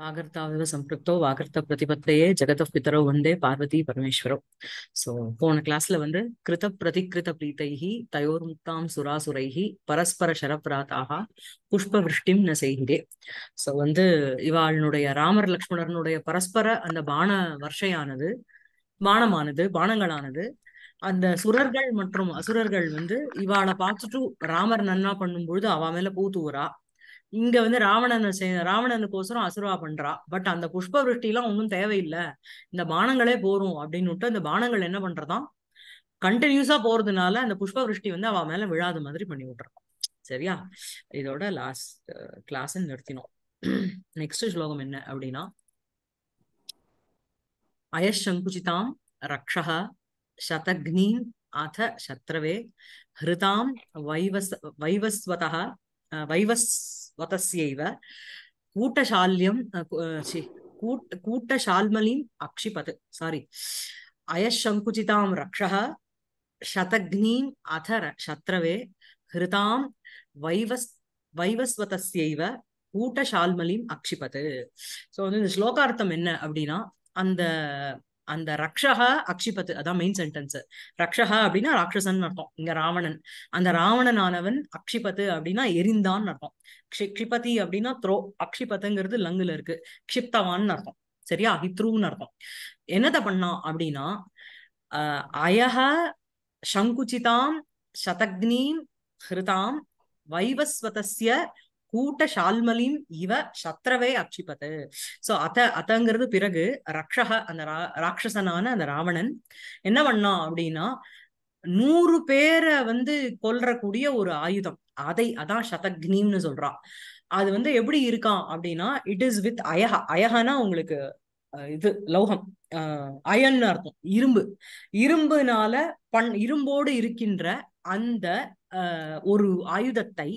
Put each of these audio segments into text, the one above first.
வாகர்த்தாவிவ சம்பிருக்தோ வாகர்த்த பிரதிபத்தையே ஜெகத பித்தரோ வந்தே Parvati பரமேஸ்வரோ so போன கிளாஸ்ல வந்து கிருத பிரதிகிருத பிரீத்தைகி தயோர் முக்தாம் சுராசுரைகி பரஸ்பர ஷரப்ராதாக புஷ்ப விருஷ்டிம் ந செய்கிறே சோ வந்து இவாளுடைய ராமர் லக்ஷ்மணர்னுடைய பரஸ்பர அந்த பான வர்ஷையானது பானமானது பானங்களானது அந்த சுரர்கள் மற்றும் அசுரர்கள் வந்து இவாளை பார்த்துட்டு ராமர் நன்னா பண்ணும் பொழுது அவ மேல பூத்துவரா இங்க வந்து ராவணன் செய் ராவணனுக்கோசரம் அசுரவா பண்றா பட் அந்த புஷ்ப விருஷ்டிலாம் ஒன்றும் தேவையில்லை இந்த பானங்களே போரும் விட்டு அந்த பானங்கள் என்ன பண்றதான் கண்டினியூஸா போறதுனால அந்த புஷ்ப விருஷ்டி வந்து அவ மேல விழாத மாதிரி பண்ணி விட்டுறான் சரியா இதோட லாஸ்ட் கிளாஸ் நிறுத்தினோம் நெக்ஸ்ட் ஸ்லோகம் என்ன அப்படின்னா அயசங்குச்சிதாம் ரக்ஷக சதக்னி அத சத்ரவே ஹிருதாம் வைவஸ் வைவஸ்வதா வைவஸ் வதஸ்யைவ கூட்டசால்யம் கூட்ட கூட்டசால்மலீம் அக்ஷிபத் சாரி அயசங்குச்சிதாம் ரக்ஷக சதக்னீம் அத சத்ரவே ஹிருதாம் வைவஸ் வைவஸ்வதஸ்யைவ கூட்டசால்மலிம் அக்ஷிபத் ஸோ வந்து இந்த ஸ்லோகார்த்தம் என்ன அப்படின்னா அந்த அந்த ரக்ஷகா அக்ஷிபத்து அதான் மெயின் சென்டென்ஸ் ரக்ஷகா அப்படின்னா ராட்சசன் அர்த்தம் இங்க ராவணன் அந்த ராவணன் ஆனவன் அக்ஷிபத்து அப்படின்னா எரிந்தான் அர்த்தம் க்ஷிபதி அப்படின்னா த்ரோ அக்ஷிபத்துங்கிறது லங்குல இருக்கு க்ஷிப்தவான்னு அர்த்தம் சரியா ஹித்ருன்னு அர்த்தம் என்னத பண்ணான் அப்படின்னா அயஹ சங்குச்சிதாம் சதக்னீம் ஹிருதாம் வைவஸ்வதஸ்ய கூட்ட ஷால்மலின் இவ சத்ரவே அக்ஷிபத்து சோ அத அத்தங்கிறது பிறகு ரக்ஷக அந்த ராட்சசனான அந்த ராவணன் என்ன பண்ணான் அப்படின்னா நூறு பேரை வந்து கொல்றக்கூடிய ஒரு ஆயுதம் அதை அதான் சதக்னின்னு சொல்றான் அது வந்து எப்படி இருக்கான் அப்படின்னா இட் இஸ் வித் அயக அயகனா உங்களுக்கு இது லௌகம் அயன்னு அர்த்தம் இரும்பு இரும்புனால பண் இரும்போடு இருக்கின்ற அந்த ஒரு ஆயுதத்தை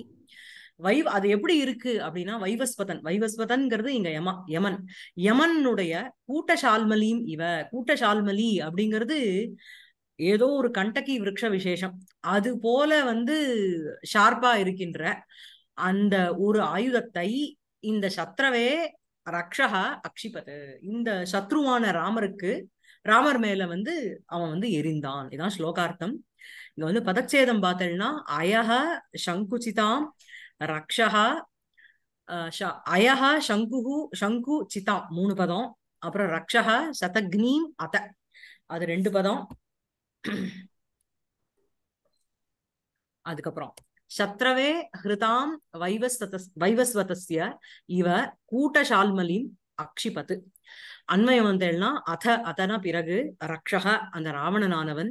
வை அது எப்படி இருக்கு அப்படின்னா வைவஸ்வதன் வைவஸ்வதன்ங்கிறது இங்க யம யமன் யமனுடைய கூட்ட சால்மலியும் இவ கூட்ட சால்மலி அப்படிங்கிறது ஏதோ ஒரு கண்டக்கி விரக்ஷ விசேஷம் அது போல வந்து ஷார்ப்பா இருக்கின்ற அந்த ஒரு ஆயுதத்தை இந்த சத்ரவே ரக்ஷகா அக்ஷிபது இந்த சத்ருவான ராமருக்கு ராமர் மேல வந்து அவன் வந்து எரிந்தான் இதான் ஸ்லோகார்த்தம் இங்க வந்து பதச்சேதம் பார்த்தேன்னா அயக சங்குச்சிதாம் ரக்ஷகா அயஹ சங்குஹு சங்கு சிதா மூணு பதம் அப்புறம் ரக்ஷக சதக்னீம் அத அது ரெண்டு பதம் அதுக்கப்புறம் சத்ரவே ஹிருதாம் வைவஸ்வத வைவஸ்வதஸ்ய இவ கூட்டசால்மலின் அக்ஷிபத்து அன்மயம் வந்தேன்னா அத அதனா பிறகு ரக்ஷக அந்த ராவணனானவன்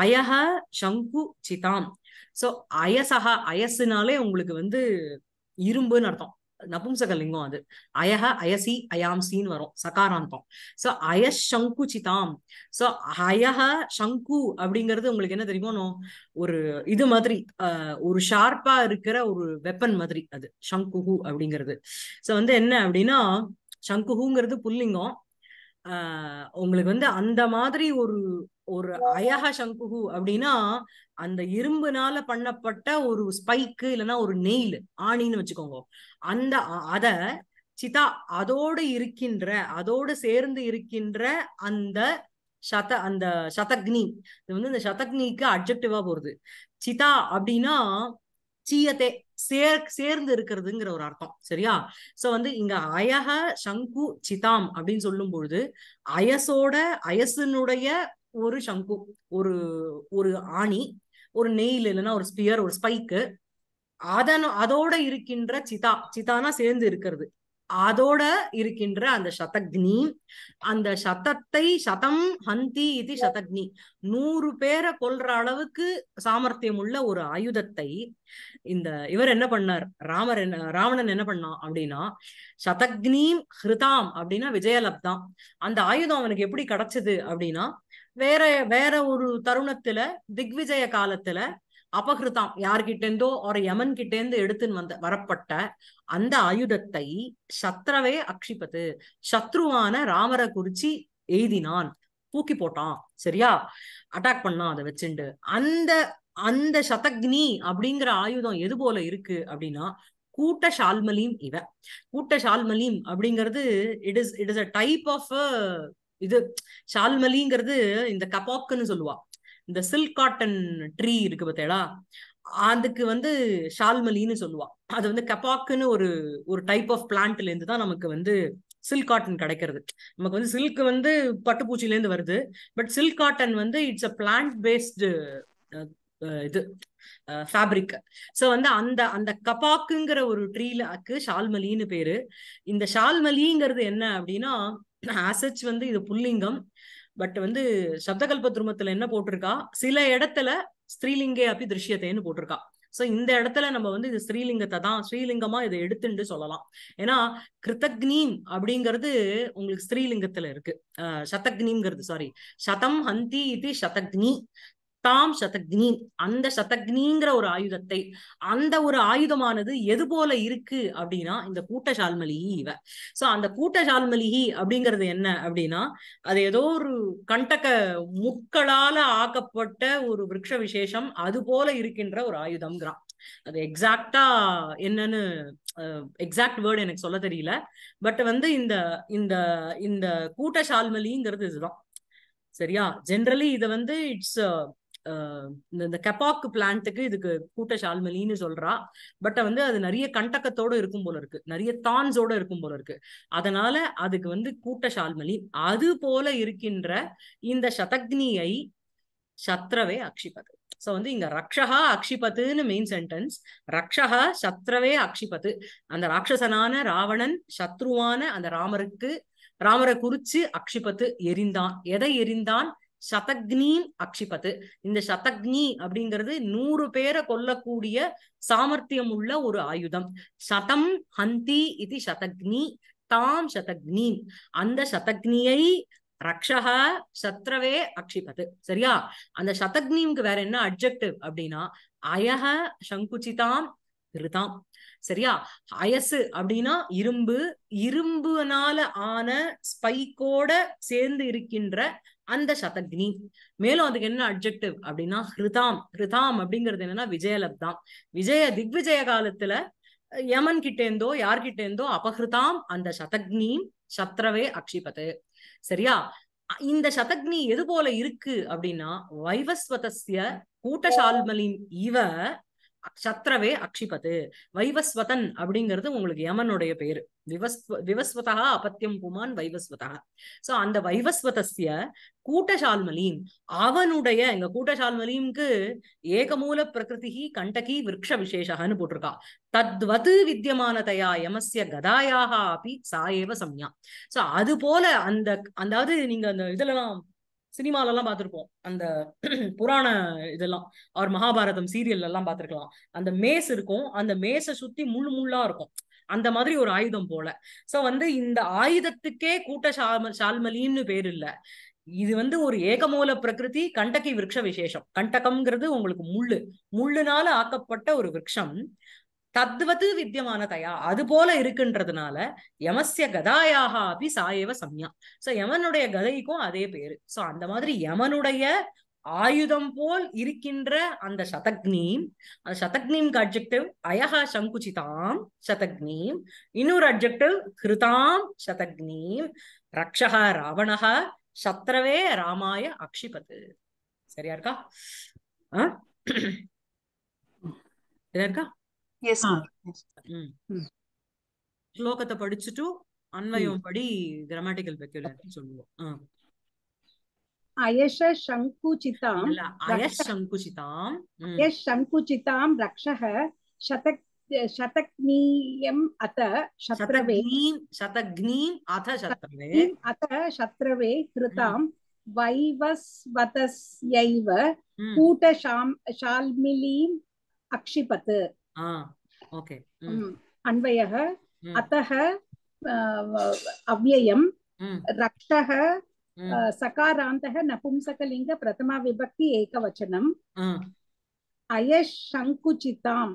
அயஹ சங்கு சிதாம் ஸோ அயசகா அயசுனாலே உங்களுக்கு வந்து இரும்புன்னு அர்த்தம் நபும்சகலிங்கம் அது அயஹ அயசி அயாம்சின்னு வரும் சகாராந்தம் சோ அயஸ் சிதாம் சோ அயக சங்கு அப்படிங்கிறது உங்களுக்கு என்ன தெரியுமோ ஒரு இது மாதிரி ஒரு ஷார்ப்பா இருக்கிற ஒரு வெப்பன் மாதிரி அது சங்குஹு அப்படிங்கிறது சோ வந்து என்ன அப்படின்னா சங்குஹுங்கிறது புல்லிங்கம் உங்களுக்கு வந்து அந்த மாதிரி ஒரு ஒரு அயக சங்குகு அப்படின்னா அந்த இரும்புனால பண்ணப்பட்ட ஒரு ஸ்பைக்கு இல்லைன்னா ஒரு நெயில் ஆணின்னு வச்சுக்கோங்க அந்த அத சிதா அதோடு இருக்கின்ற அதோடு சேர்ந்து இருக்கின்ற அந்த சத அந்த சதக்னி இது வந்து இந்த சதக்னிக்கு அப்ஜெக்டிவா போறது சிதா அப்படின்னா சீயத்தே சேர் சேர்ந்து இருக்கிறதுங்கிற ஒரு அர்த்தம் சரியா சோ வந்து இங்க அயக சங்கு சிதாம் அப்படின்னு சொல்லும் பொழுது அயசோட அயசனுடைய ஒரு சங்கு ஒரு ஒரு ஆணி ஒரு நெயில் இல்லைன்னா ஒரு ஸ்பியர் ஒரு ஸ்பைக்கு அதன் அதோட இருக்கின்ற சிதா சிதானா சேர்ந்து இருக்கிறது அதோட இருக்கின்ற அந்த சதக்னி அந்த சதத்தை சதம் ஹந்தி இது சதக்னி நூறு பேரை கொல்ற அளவுக்கு சாமர்த்தியம் உள்ள ஒரு ஆயுதத்தை இந்த இவர் என்ன பண்ணார் ராமர் என்ன ராவணன் என்ன பண்ணான் அப்படின்னா சதக்னீம் ஹிருதாம் அப்படின்னா விஜயலப்தான் அந்த ஆயுதம் அவனுக்கு எப்படி கிடைச்சது அப்படின்னா வேற வேற ஒரு தருணத்துல திக்விஜய காலத்துல அபகிருதாம் யார்கிட்டேந்தோ ஒரு யமன் கிட்டேந்து எடுத்துன்னு வந்த வரப்பட்ட அந்த ஆயுதத்தை சத்ரவே அக்ஷிபத்து சத்ருவான ராமரை குறிச்சி எய்தினான் தூக்கி போட்டான் சரியா அட்டாக் பண்ணான் அதை வச்சுண்டு அந்த அந்த சதக்னி அப்படிங்கிற ஆயுதம் எது போல இருக்கு அப்படின்னா கூட்ட ஷால்மலீம் இவ கூட்ட ஷால்மலீம் அப்படிங்கிறது it is it is a type of இது ஷால்மலிங்கிறது இந்த கபாக்குன்னு சொல்லுவா இந்த சில்க் காட்டன் ட்ரீ இருக்கு பார்த்தேடா அதுக்கு வந்து ஷால்மலின்னு சொல்லுவா அது வந்து கப்பாக்குன்னு ஒரு ஒரு டைப் ஆஃப் பிளான்ட்ல இருந்து தான் நமக்கு வந்து சில்க் காட்டன் கிடைக்கிறது நமக்கு வந்து சில்க் வந்து இருந்து வருது பட் சில்க் காட்டன் வந்து இட்ஸ் அ பிளான்ட் பேஸ்டு இது ஃபேப்ரிக் ஸோ வந்து அந்த அந்த கபாக்குங்கிற ஒரு ட்ரீலாக்கு ஷால்மலின்னு பேரு இந்த ஷால்மலிங்கிறது என்ன அப்படின்னா ஆசச் வந்து இது புல்லிங்கம் பட் வந்து சப்தகல்ப திருமத்துல என்ன போட்டிருக்கா சில இடத்துல ஸ்ரீலிங்கே அப்படி திருஷ்யத்தைன்னு போட்டிருக்கா சோ இந்த இடத்துல நம்ம வந்து இது ஸ்ரீலிங்கத்தை தான் ஸ்ரீலிங்கமா இதை எடுத்துட்டு சொல்லலாம் ஏன்னா கிருத்தக்னீம் அப்படிங்கிறது உங்களுக்கு ஸ்ரீலிங்கத்துல இருக்கு சதக்னிங்கிறது சாரி சதம் ஹந்தி இது சதக்னி தாம் சதக்னி அந்த சதக்னிங்கிற ஒரு ஆயுதத்தை அந்த ஒரு ஆயுதமானது எது போல இருக்கு அப்படின்னா இந்த கூட்ட சால்மலிகி இவ சோ அந்த கூட்ட சால்மலிகி அப்படிங்கிறது என்ன அப்படின்னா அது ஏதோ ஒரு கண்டக முக்களால ஆக்கப்பட்ட ஒரு விரக்ஷ விசேஷம் அது போல இருக்கின்ற ஒரு ஆயுதம்ங்கிறான் அது எக்ஸாக்டா என்னன்னு எக்ஸாக்ட் வேர்டு எனக்கு சொல்ல தெரியல பட் வந்து இந்த இந்த இந்த கூட்ட சால்மலிங்கிறது இதுதான் சரியா ஜென்ரலி இத வந்து இட்ஸ் இந்த கெப்பாக்கு பிளான்ட்டுக்கு இதுக்கு கூட்ட சால்மலின்னு சொல்றா பட் வந்து அது நிறைய கண்டக்கத்தோட இருக்கும் போல இருக்கு நிறைய தான்ஸோட இருக்கும் போல இருக்கு அதனால அதுக்கு வந்து கூட்ட சால்மலி அது போல இருக்கின்ற இந்த சதக்னியை சத்ரவே அக்ஷிபது சோ வந்து இங்க ரக்ஷகா அக்ஷிபத்துன்னு மெயின் சென்டென்ஸ் ரக்ஷகா சத்ரவே அக்ஷிபத்து அந்த ராட்சசனான ராவணன் சத்ருவான அந்த ராமருக்கு ராமரை குறிச்சு அக்ஷிபத்து எரிந்தான் எதை எரிந்தான் சதக்னின் அக்ஷிபத்து இந்த சதக்னி அப்படிங்கிறது நூறு பேரை கொல்லக்கூடிய சாமர்த்தியம் உள்ள ஒரு ஆயுதம் சதம் ஹந்தி இது சதக்னி தாம் சதக்னி அந்த சதக்னியை ரக்ஷக சத்ரவே அக்ஷிபத்து சரியா அந்த சதக்னிக்கு வேற என்ன அப்ஜெக்டிவ் அப்படின்னா அயக சங்குச்சிதாம் திருதாம் சரியா அயசு அப்படின்னா இரும்பு இரும்புனால ஆன ஸ்பைக்கோட சேர்ந்து இருக்கின்ற அந்த சதக்னி மேலும் அதுக்கு என்ன அப்ஜெக்டிவ் அப்படின்னா ஹிருதாம் ஹிருதாம் அப்படிங்கிறது என்னன்னா விஜயலப்தாம் விஜய திக்விஜய காலத்துல யமன் கிட்டேந்தோ யார்கிட்டேந்தோ அபஹிருதாம் அந்த சதக்னி சத்ரவே அக்ஷிபது சரியா இந்த சதக்னி எது போல இருக்கு அப்படின்னா வைவஸ்வதஸ்ய கூட்டசால்மலின் இவ சத்ரவே அக்ஷிபத்து வைவஸ்வதன் அப்படிங்கிறது உங்களுக்கு யமனுடைய பேரு விவஸ் விவஸ்வதா அபத்தியம் புமான் வைவஸ்வதா சோ அந்த வைவஸ்வதஸ்ய கூட்டசால்மலீம் அவனுடைய எங்க கூட்டசால்மலீம்க்கு ஏகமூல பிரகிருதி கண்டகி விரக்ஷ விசேஷகன்னு போட்டிருக்கா தத்வது வித்தியமானதையா யமஸ்ய கதாயாக அப்படி சாயேவ சம்யா சோ அது போல அந்த அதாவது நீங்க அந்த இதெல்லாம் சினிமால எல்லாம் பார்த்திருப்போம் அந்த புராண இதெல்லாம் அவர் மகாபாரதம் சீரியல் எல்லாம் பார்த்திருக்கலாம் அந்த மேஸ் இருக்கும் அந்த மேச சுத்தி முள் முள்ளா இருக்கும் அந்த மாதிரி ஒரு ஆயுதம் போல சோ வந்து இந்த ஆயுதத்துக்கே கூட்ட சால்ம சால்மலின்னு பேர் இல்ல இது வந்து ஒரு ஏகமூல பிரகிருதி கண்டகி விரக்ஷ விசேஷம் கண்டகம்ங்கிறது உங்களுக்கு முள்ளு முள்ளுனால ஆக்கப்பட்ட ஒரு விரக்ஷம் தத்வது வித்தியமானதையா அது போல இருக்குன்றதுனால யமசிய கதாயாக அப்படி சாயவ சம்யா சோ யமனுடைய கதைக்கும் அதே பேரு சோ அந்த மாதிரி யமனுடைய ஆயுதம் போல் இருக்கின்ற அந்த சதக்னீம் அந்த சதக்னீம் அப்ஜெக்டிவ் அயஹா சங்குச்சிதாம் சதக்னீம் இன்னொரு அப்ஜெக்டிவ் ஹிருதாம் சதக்னீம் ரக்ஷகா ராவணகா சத்ரவே ராமாய அக்ஷிபத்து சரியா இருக்கா ஆ இருக்கா ஸ்லோகத்தை படிச்சுட்டு அன்வயம் படி கிராமட்டிக்கல் வெக்குலர் சொல்லுவோம் அயஷ சங்குச்சிதாம் அயஷ் சங்குச்சிதாம் அயஷ் சங்குச்சிதாம் ரக்ஷக சதக் शतग्नीयम् अथ शत्रवे शतग्नीम् अथ शत्रवे अथ शत्रवे कृतां वैवस्वतस्यैव कूटशाल्मिलीम् अक्षिपत् अन्वयः अतः अव्ययं रक्षः सकारान्तः नपुंसकलिङ्ग प्रथमाविभक्ति एकवचनम् अयशङ्कुचिताम्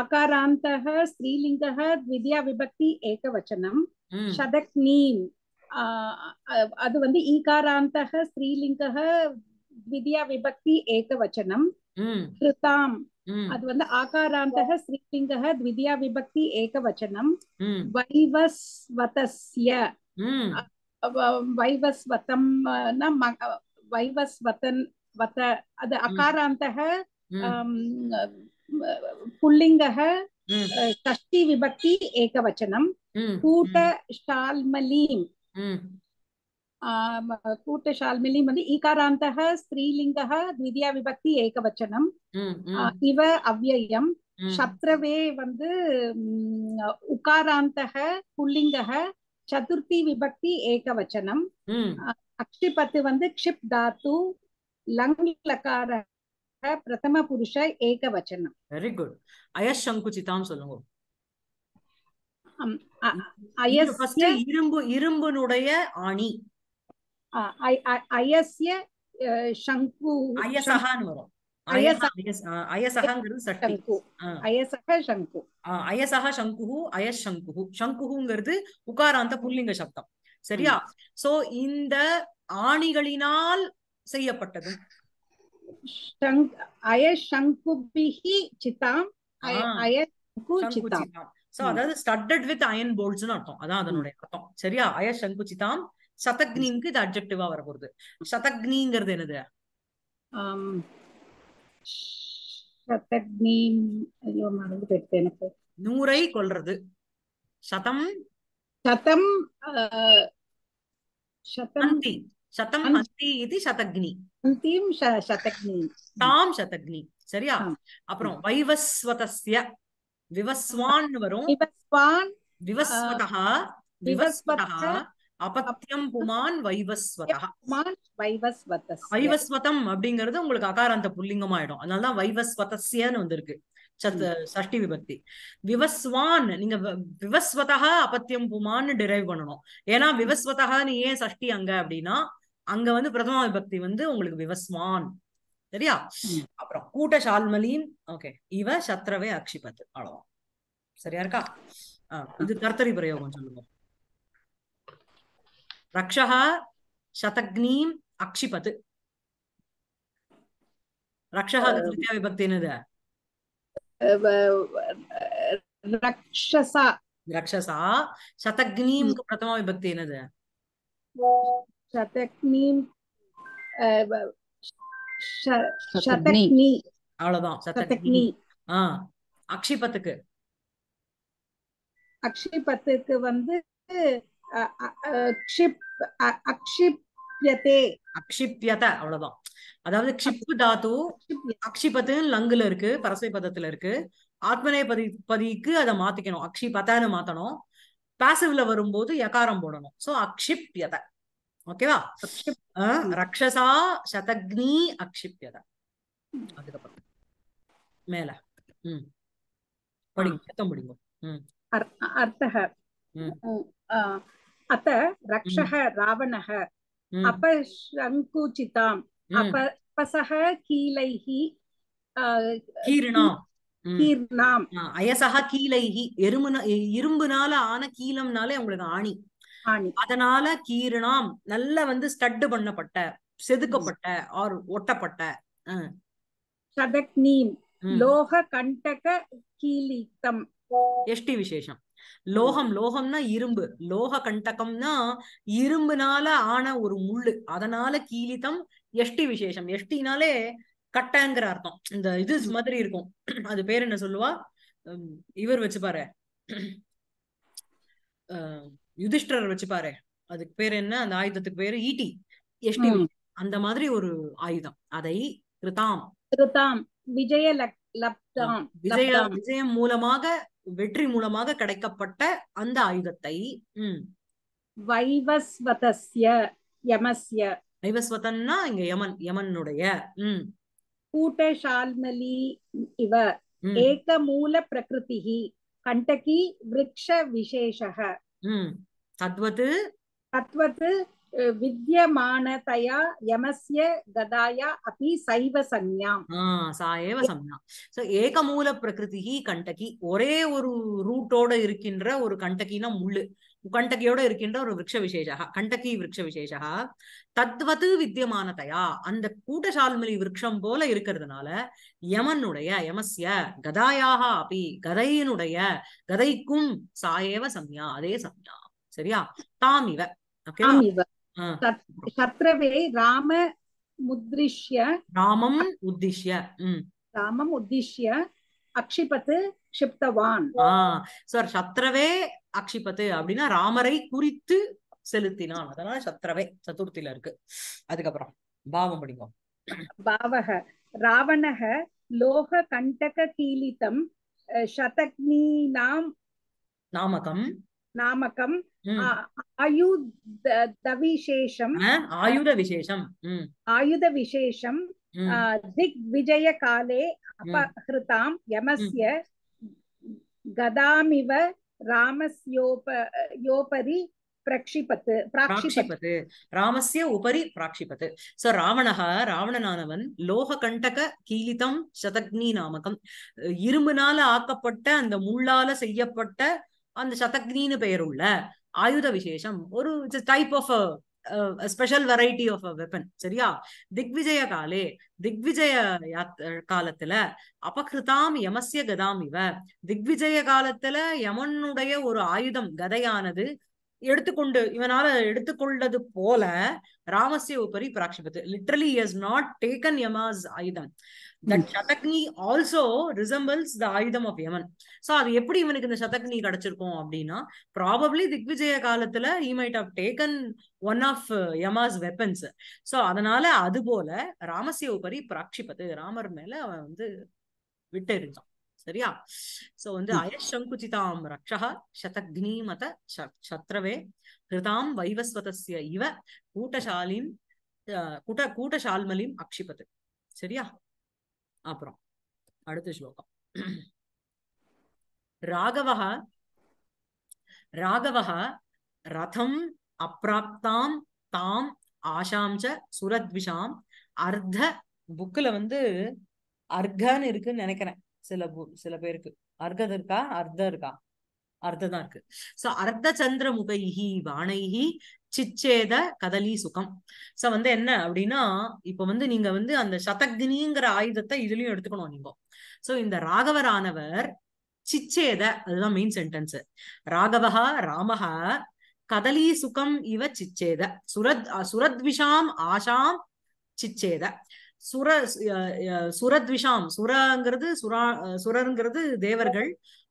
आकारान्तः स्त्रीलिङ्गः द्वितीयाविभक्ति एकवचनं शदक्नीम् அது வந்து ஈகாராந்தக ஸ்ரீலிங்கக வித்யா விபக்தி ஏகவச்சனம் கிருதாம் அது வந்து ஆகாராந்தக ஸ்ரீலிங்கக द्वितीया விபக்தி ஏகவச்சனம் வைவஸ்வதஸ்ய வைவஸ்வதம் வைவஸ்வதன் வத அது அகாராந்தக புல்லிங்கக षष्ठी विभक्ति एकवचनं कूटशाल्मलीं कूटशाल्मिनीं मध्ये ईकारान्तः स्त्रीलिङ्गः द्वितीया विभक्ति एकवचनं इव अव्ययं சத்ரவே வந்து உகாராந்தக புல்லிங்கக சதுர்த்தி விபக்தி ஏகவச்சனம் அக்ஷி வந்து க்ஷிப் தாத்து லங் லக்கார பிரதம புருஷ ஏகவச்சனம் வெரி குட் அயஸ் சங்குச்சிதாம் சொல்லுங்க இரும்பு இரும்புனுடைய ஆணி அயசிய சங்கு வரும் உகாராந்த புல்லிங்க சப்தம் சரியா சோ இந்த ஆணிகளினால் செய்யப்பட்டது அதாவது ஸ்டட்டட் வித் அயன் போல்ட்ஸ்னு அர்த்தம் அதான் அதனுடைய அர்த்தம் சரியா அயஸ் சிதாம் சதக்னிங்க்கு இது அப்ஜெக்டிவா வர போகுது சதக்னிங்கிறது என்னது சதக்னி நூறை கொள்றது சதம் சதம் சதந்தி சதம் அந்தி இது சதக்னி அந்தியும் சதக்னி தாம் சதக்னி சரியா அப்புறம் வைவஸ்வதஸ்ய விவஸ்வான் வரும் விவஸ்வான் விவஸ்வதா விவஸ்வதா அபத்தியம் புமான் வைவஸ்வதா வைவஸ்வதம் அப்படிங்கிறது உங்களுக்கு அகாரந்த புல்லிங்கம் ஆயிடும் அதனாலதான் வைவஸ்வதசியன்னு வந்திருக்கு சத் சஷ்டி விபக்தி விவஸ்வான் நீங்க விவஸ்வதா அபத்தியம் புமான்னு டிரைவ் பண்ணணும் ஏன்னா விவஸ்வதான்னு ஏன் சஷ்டி அங்க அப்படின்னா அங்க வந்து பிரதம விபக்தி வந்து உங்களுக்கு விவஸ்வான் சரியா அப்புறம் கூட்ட சால்மலின் ஓகே இவ சத்ரவே அக்ஷிபத் அவ்வளவுதான் சரியா இருக்கா இது கர்த்தரி பிரயோகம் சொல்லுங்க ரக்ஷா சதக்னீம் அக்ஷிபத் ரக்ஷா திருத்தியா விபக்தி என்னது ரக்ஷசா ரக்ஷசா சதக்னீம்க்கு பிரதம விபக்தி என்னது சதக்னீம் சதக்னி அவ்வளவுதான் சதக்னி ஆஹ் அக்ஷிபத்துக்கு அக்ஷிபத்துக்கு வந்து அக்ஷிப்யதே அக்ஷிப்யத அவ்வளவுதான் அதாவது க்ஷிப்பு தாத்து அக்ஷிபத்து லங்குல இருக்கு பரசை பதத்துல இருக்கு ஆத்மனை பதி பதிக்கு அதை மாத்திக்கணும் அக்ஷி பதான்னு மாத்தணும் பாசிவ்ல வரும்போது யகாரம் போடணும் சோ அக்ஷிப்யத ஓகேவா ரக்ஷசா சதக்னி அக்ஷிப்யத அதுக்கப்புறம் மேல ம் படிங்க சத்தம் படிங்க ம் அர்த்தக ம் அத்த ரக்ஷக ராவணக அப்ப சங்குச்சிதாம் அப்ப பசக கீலைஹி கீர்ணாம் கீர்ணாம் அயசகா கீலைஹி எறும்புனா இரும்புனால ஆன கீழம்னாலே உங்களுக்கு ஆணி அதனால கீரணாம் நல்ல வந்து ஸ்டட் பண்ணப்பட்ட செதுக்கப்பட்ட ஆர் ஒட்டப்பட்ட சதக்னீம் லோக கண்டக கீலித்தம் எஷ்டி விசேஷம் லோகம் லோகம்னா இரும்பு லோக கண்டகம்னா இரும்புனால ஆன ஒரு முள்ளு அதனால கீழித்தம் எஷ்டி விசேஷம் எஷ்டினாலே கட்டங்கிற அர்த்தம் இந்த இது மாதிரி இருக்கும் அது பேர் என்ன சொல்லுவா இவர் வச்சுப்பாரு யுதிஷ்டர் வச்சுப்பாரு அதுக்கு பேர் என்ன அந்த ஆயுதத்துக்கு பேரு ஈட்டி எஷ்டி அந்த மாதிரி ஒரு ஆயுதம் அதை கிருதாம் விஜய லப்தம் விஜய விஜயம் மூலமாக வெற்றி மூலமாக கிடைக்கப்பட்ட அந்த ஆயுதத்தை வைவஸ்வதஸ்ய யமஸ்ய வைவஸ்வதன்னா இங்க யமன் யமனுடைய ம் கூட்டசால்மலி இவ ஏகமூல பிரகிருதிஹி கண்டகி விருட்ச விசேஷக ம் தத்வத் தத்வத் வித்தியமானதயா यमस्य கதாயா अपि சைவ संज्ञाम् सा एव संज्ञा ஏகமூல பிரகிருதி கண்டகி ஒரே ஒரு ரூட்டோட இருக்கின்ற ஒரு கண்டகினா முள்ளு கண்டகியோட இருக்கின்ற ஒரு விரக்ஷ விசேஷா கண்டகி விரக்ஷ விசேஷா தத்வது வித்தியமானதையா அந்த கூட்டசால்மலி விரக்ஷம் போல இருக்கிறதுனால யமனுடைய யமஸ்ய கதாயாக அப்பி கதையினுடைய கதைக்கும் சாயேவ சம்யா அதே சம்யா சரியா தாம் இவ ஓகே சத்ரவே ராம முத்ரிஷ்ய ராமம் உத்திஷ்ய ராமம் உத்திஷ்ய அக்ஷிபத்து க்ஷிப்தவான் சார் சத்ரவே அக்ஷிபத்து அப்படின்னா ராமரை குறித்து செலுத்தினான் அதனால சத்ரவே சதுர்த்தில இருக்கு அதுக்கப்புறம் பாவம் படிங்க பாவக ராவணக லோக கண்டக கீலிதம் சதக்னி நாம் நாமகம் நாமகம் ஆயுத விசேஷம் ஆயுத விசேஷம் ஆயுத விசேஷம் திக் விஜய காலே அபஹிருதாம் யமஸ்ய கதாமிவ ராமஸ்யோப யோபரி பிராட்சிபத்து பிராட்சிபத்து ராமஸ்ய உபரி பிராட்சிபத்து சோ ராவணக ராவணனானவன் லோக கண்டக கீலிதம் சதக்னி நாமகம் இரும்புனால ஆக்கப்பட்ட அந்த முள்ளால செய்யப்பட்ட அந்த சதக்னின்னு பெயருள்ள ஆயுத விசேஷம் ஒரு it's type of special variety of weapon சரியா திக்விஜய காலே திக்விஜய காலத்துல அபகிருதாம் யமசிய கதாம் இவ திக்விஜய காலத்துல யமனுடைய ஒரு ஆயுதம் கதையானது எடுத்துக்கொண்டு இவனால எடுத்துக்கொண்டது போல ராமசிய உபரி பிராக்ஷிபத்து literally is not taken Yama's ஆயுதம் தட் சதக்னி ஆல்சோ ரிசம்பிள்ஸ் த ஆயுதம் ஆஃப் யமன் சோ அது எப்படி இவனுக்கு இந்த சதக்னி கிடைச்சிருக்கும் அப்படின்னா ப்ராபப்ளி திக்விஜய காலத்துல he might have taken one of Yama's weapons so அதனால அது போல ராமசிய உபரி பிராட்சிபத்து ராமர் மேல அவன் வந்து விட்டு இருந்தான் சரியா சோ வந்து அயசங்குச்சிதாம் ரக்ஷா சதக்னி மத சத்ரவே ஹிருதாம் வைவஸ்வதஸ்ய இவ கூட்டசாலிம் கூட்ட கூட்டசால்மலிம் அக்ஷிபது சரியா அப்புறம் அடுத்த ஸ்லோகம் ராகவா ராகவா ரதம் அப்பிராப்தாம் தாம் ஆஷாம் சுரத்விஷாம் அர்த்த புக்ல வந்து அர்கன்னு இருக்குன்னு நினைக்கிறேன் சில சில பேருக்கு அர்கது இருக்கா அர்த்தம் இருக்கா அர்த்தம் தான் இருக்கு சோ அர்த்த சந்திர முகைஹி வானைஹி சிச்சேத கதலி சுகம் சோ வந்து என்ன அப்படின்னா இப்ப வந்து நீங்க வந்து அந்த சதக்னிங்கிற ஆயுதத்தை இதுலயும் எடுத்துக்கணும் நீங்க சோ இந்த ராகவரானவர் சிச்சேத அதுதான் மெயின் சென்டென்ஸ் ராகவஹா ராமஹா கதலி சுகம் இவ சிச்சேத சுரத் சுரத்விஷாம் ஆஷாம் சிச்சேத சுர சுரத்விஷாம் சுரங்கிறது சுரா சுரங்கிறது தேவர்கள்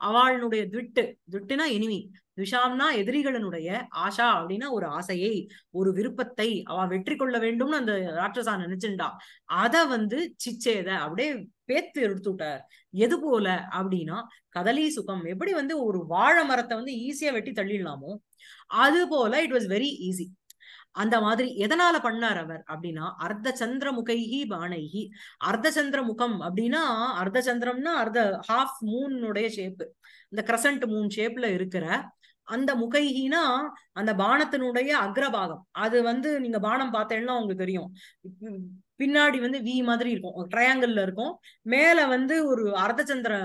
அவளுடைய திட்டு துட்டுனா எனிமி விஷாம்னா எதிரிகளினுடைய ஆஷா அப்படின்னா ஒரு ஆசையை ஒரு விருப்பத்தை அவ வெற்றி கொள்ள வேண்டும்னு அந்த ராட்சசா நினைச்சுட்டான் அத வந்து சிச்சேத அப்படியே பேத்து எடுத்து விட்டார் எது போல அப்படின்னா கதலி சுகம் எப்படி வந்து ஒரு வாழை மரத்தை வந்து ஈஸியா வெட்டி தள்ளிடலாமோ அது போல இட் வாஸ் வெரி ஈஸி அந்த மாதிரி எதனால பண்ணார் அவர் அப்படின்னா அர்த்த சந்திர முகைஹி பானைஹி அர்த்த சந்திர முகம் அப்படின்னா அர்த்த சந்திரம்னா அர்த்த ஹாஃப் மூனுடைய ஷேப்பு இந்த கிரசன்ட் மூன் ஷேப்ல இருக்கிற அந்த முகைகினா அந்த பானத்தினுடைய அக்ரபாகம் அது வந்து நீங்க பானம் பார்த்தேன்னா உங்களுக்கு தெரியும் பின்னாடி வந்து வி மாதிரி இருக்கும் ட்ரையாங்கிள் இருக்கும் மேல வந்து ஒரு அர்த்த சந்திர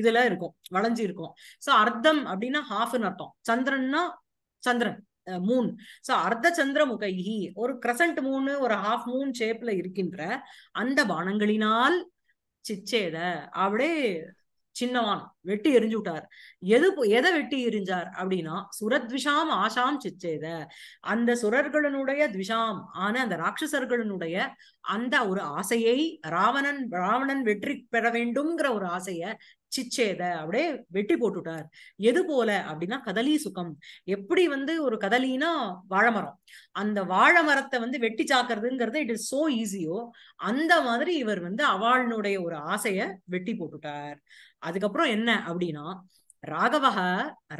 இதுல இருக்கும் வளைஞ்சு இருக்கும் சோ அர்த்தம் அப்படின்னா ஹாஃப்னு அர்த்தம் சந்திரன்னா சந்திரன் மூன் சோ அர்த்த சந்திர முகைகி ஒரு கிரசன்ட் மூணு ஒரு ஹாஃப் மூன் ஷேப்ல இருக்கின்ற அந்த பானங்களினால் சிச்சேத அப்படியே சின்னவான் வெட்டி எரிஞ்சு விட்டார் எது எதை வெட்டி எரிஞ்சார் அப்படின்னா சுரத்விஷாம் ஆஷாம் சிச்சேத அந்த சுரர்களுடைய த்விஷாம் ஆன அந்த ராட்சசர்களுடைய அந்த ஒரு ஆசையை ராவணன் ராவணன் வெற்றி பெற வேண்டும்ங்கிற ஒரு ஆசைய சிச்சேத அப்படியே வெட்டி போட்டுட்டார் எது போல அப்படின்னா கதலி சுகம் எப்படி வந்து ஒரு கதலினா வாழமரம் அந்த வாழை மரத்தை வந்து வெட்டி சாக்குறதுங்கிறது இட் இஸ் சோ ஈஸியோ அந்த மாதிரி இவர் வந்து அவாளினுடைய ஒரு ஆசைய வெட்டி போட்டுட்டார் அதுக்கப்புறம் என்ன அப்படின்னா ராகவக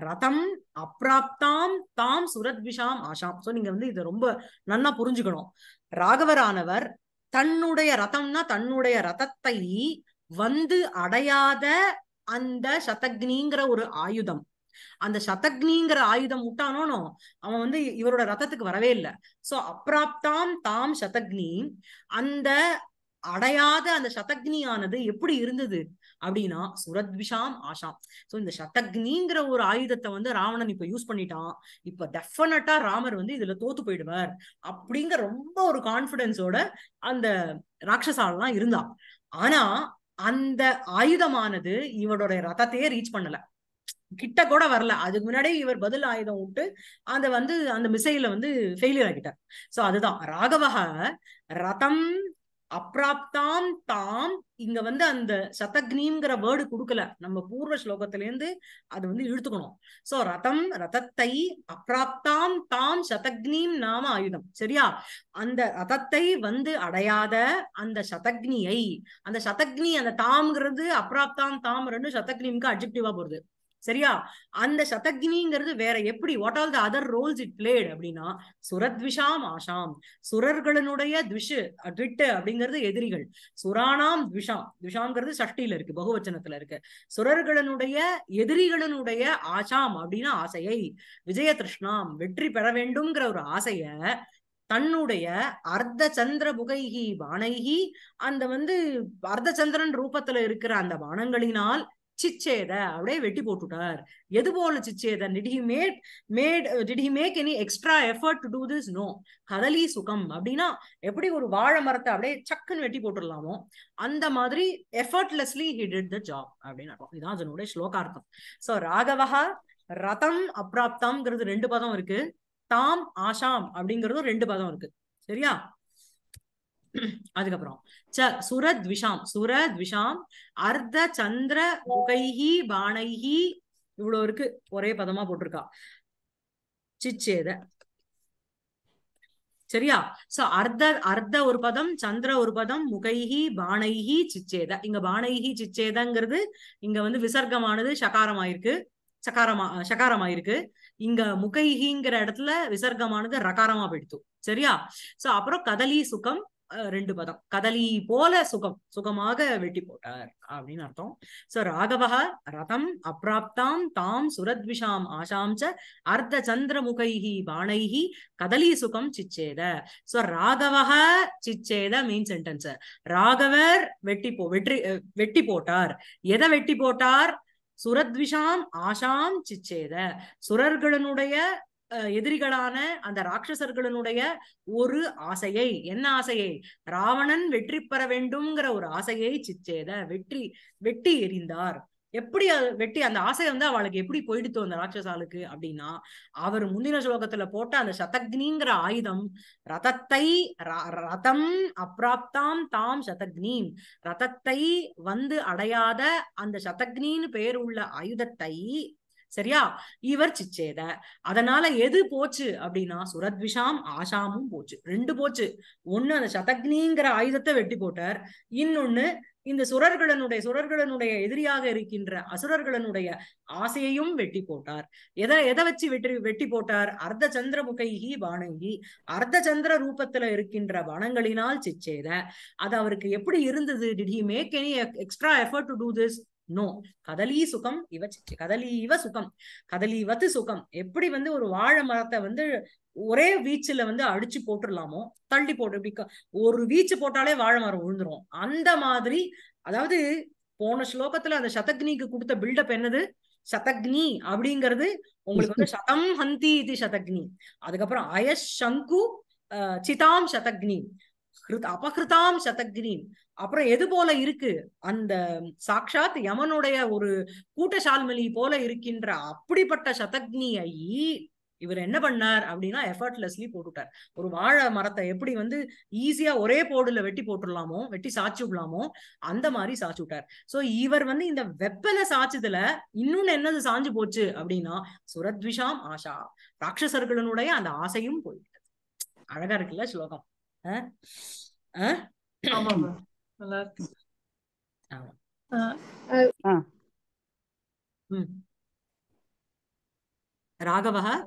ரதம் அப்ராப்தாம் தாம் விஷாம் ஆஷாம் ஸோ நீங்க வந்து இதை ரொம்ப நன்னா புரிஞ்சுக்கணும் ராகவரானவர் தன்னுடைய ரதம்னா தன்னுடைய ரதத்தை வந்து அடையாத அந்த சதக்னிங்கிற ஒரு ஆயுதம் அந்த சதக்னிங்கிற ஆயுதம் விட்டானோனோ அவன் வந்து இவரோட ரத்தத்துக்கு வரவே இல்லை சோ அப்ராப்தாம் தாம் சதக்னி அந்த அடையாத அந்த சதக்னியானது எப்படி இருந்தது அப்படின்னா சுரத்விஷாம் ஆஷாம் ஸோ இந்த சதக்னிங்கிற ஒரு ஆயுதத்தை வந்து ராவணன் இப்ப யூஸ் பண்ணிட்டான் இப்ப டெஃபினட்டா ராமர் வந்து இதுல தோத்து போயிடுவார் அப்படிங்கிற ரொம்ப ஒரு கான்பிடன்ஸோட அந்த ராட்சசாலெல்லாம் இருந்தா ஆனா அந்த ஆயுதமானது இவனுடைய ரதத்தையே ரீச் பண்ணல கிட்ட கூட வரல அதுக்கு முன்னாடி இவர் பதில் ஆயுதம் விட்டு அந்த வந்து அந்த மிசைல வந்து ஃபெயிலியர் ஆகிட்டார் சோ அதுதான் ராகவக ரதம் அப்ராப்தாம் தாம் இங்க வந்து அந்த சதக்னிங்கிற வேர்டு கொடுக்கல நம்ம பூர்வ ஸ்லோகத்தில இருந்து அது வந்து இழுத்துக்கணும் சோ ரதம் ரதத்தை அப்ராப்தாம் தாம் சதக்னீம் நாம ஆயுதம் சரியா அந்த ரதத்தை வந்து அடையாத அந்த சதக்னியை அந்த சதக்னி அந்த தாம்ங்கிறது அப்ராப்தாம் தாம் ரெண்டு சதக்னிம்க்கு அப்ஜெக்டிவா போறது சரியா அந்த சதக்னிங்கிறது வேற எப்படி what all the other roles it played அப்படின்னா சுரத்விஷாம் ஆஷாம் சுரர்களுடைய த்விஷு ட்விட்டு அப்படிங்கிறது எதிரிகள் சுராணாம் த்விஷாம் த்விஷாங்கிறது சஷ்டியில இருக்கு பகுவச்சனத்துல இருக்கு சுரர்களுடைய எதிரிகளினுடைய ஆஷாம் அப்படின்னா ஆசையை விஜய திருஷ்ணாம் வெற்றி பெற வேண்டும்ங்கிற ஒரு ஆசைய தன்னுடைய அர்த்த சந்திர புகைகி பானைகி அந்த வந்து அர்த்த சந்திரன் ரூபத்துல இருக்கிற அந்த பானங்களினால் சிச்சேத அப்படியே வெட்டி போட்டுட்டார் எது போல சிச்சேத made made make any extra effort to do this no கதலி சுகம் அப்படின்னா எப்படி ஒரு வாழை மரத்தை அப்படியே சக்குன்னு வெட்டி போட்டுடலாமோ அந்த மாதிரி effortlessly he did the job அப்படின்னு இதான் அதனுடைய ஸ்லோகார்த்தம் சோ ராகவஹா ரதம் அப்ராப்தம்ங்கிறது ரெண்டு பதம் இருக்கு தாம் ஆஷாம் அப்படிங்கறதும் ரெண்டு பதம் இருக்கு சரியா அதுக்கப்புறம் ச சுரத்விஷாம் சுரத்விஷாம் அர்த்த சந்திர முகைஹி பானைஹி இவ்வளவு இருக்கு ஒரே பதமா போட்டிருக்கா சிச்சேத சரியா சோ அர்த்த அர்த்த ஒரு பதம் சந்திர ஒரு பதம் முகைஹி பானைஹி சிச்சேத இங்க பானைஹி சிச்சேதங்கிறது இங்க வந்து விசர்க்கமானது சகாரமாயிருக்கு சகாரமா சகாரமாயிருக்கு இங்க முகைஹிங்கிற இடத்துல விசர்க்கமானது ரகாரமா போயிடுத்து சரியா சோ அப்புறம் கதலி சுகம் ரெண்டு பதம் கதலி போல சுகம் சுகமாக வெட்டி போட்டார் அப்படின்னு அர்த்தம் சோ ராகவா ரதம் அப்ராப்தாம் தாம் சுரத்விஷாம் ஆஷாம் ச அர்த்த சந்திரமுகைஹி பாணைஹி கதலி சுகம் சிச்சேத சோ ராகவா சிச்சேத மெயின் சென்டென்ஸ் ராகவர் வெட்டி போ வெற்றி வெட்டி போட்டார் எதை வெட்டி போட்டார் சுரத்விஷாம் ஆஷாம் சிச்சேத சுரர்களுடைய எதிரிகளான அந்த ராட்சசர்களினுடைய ஒரு ஆசையை என்ன ஆசையை ராவணன் வெற்றி பெற வேண்டும்ங்கிற ஒரு ஆசையை சிச்சேத வெற்றி வெட்டி எறிந்தார் எப்படி வெட்டி அந்த ஆசை வந்து அவளுக்கு எப்படி போயிடுத்து அந்த ராட்சசாலுக்கு அப்படின்னா அவர் முந்தின ஸ்லோகத்துல போட்ட அந்த சதக்னிங்கிற ஆயுதம் ரதத்தை ரதம் அப்ராப்தாம் தாம் சதக்னி ரதத்தை வந்து அடையாத அந்த சதக்னின்னு பெயர் உள்ள ஆயுதத்தை சரியா இவர் சிச்சேத அதனால எது போச்சு அப்படின்னா சுரத்விஷாம் ஆஷாமும் போச்சு ரெண்டு போச்சு ஒண்ணு அந்த சதக்னிங்கிற ஆயுதத்தை வெட்டி போட்டார் இன்னொன்னு இந்த சுரர்களனுடைய சுரர்களனுடைய எதிரியாக இருக்கின்ற அசுரர்களனுடைய ஆசையையும் வெட்டி போட்டார் எதை எதை வச்சு வெட்டி வெட்டி போட்டார் அர்த்த சந்திர முகைகி வானங்கி அர்த்த சந்திர ரூபத்துல இருக்கின்ற வனங்களினால் சிச்சேத அது அவருக்கு எப்படி இருந்தது did he make any extra effort to do this no கதலி சுகம் இவ கதலீவ சுகம் கதலீவத்து சுகம் எப்படி வந்து ஒரு வாழை மரத்தை வந்து ஒரே வீச்சுல வந்து அடிச்சு போட்டுடலாமோ தள்ளி போட்டு இப்படி ஒரு வீச்சு போட்டாலே வாழை மரம் விழுந்துரும் அந்த மாதிரி அதாவது போன ஸ்லோகத்துல அந்த சதக்னிக்கு கொடுத்த பில்டப் என்னது சதக்னி அப்படிங்கிறது உங்களுக்கு வந்து சதம் ஹந்தி இது சதக்னி அதுக்கப்புறம் அயஷ் சங்கு சிதாம் சதக்னி அபகிருதாம் சதக்னி அப்புறம் எது போல இருக்கு அந்த சாட்சாத் யமனுடைய ஒரு கூட்டசால்மலி போல இருக்கின்ற அப்படிப்பட்ட சதக்னி ஐ இவர் என்ன பண்ணார் அப்படின்னா எஃபர்ட்லெஸ்லி போட்டுட்டார் ஒரு வாழை மரத்தை எப்படி வந்து ஈஸியா ஒரே போடுல வெட்டி போட்டுடலாமோ வெட்டி சாச்சு விடலாமோ அந்த மாதிரி சாச்சு விட்டார் ஸோ இவர் வந்து இந்த வெப்பனை சாச்சதுல இன்னொன்னு என்னது சாஞ்சு போச்சு அப்படின்னா சுரத்விஷாம் ஆஷா ராட்சசர்களுடைய அந்த ஆசையும் போயிட்டது அழகா இருக்குல்ல ஸ்லோகம் ராகவக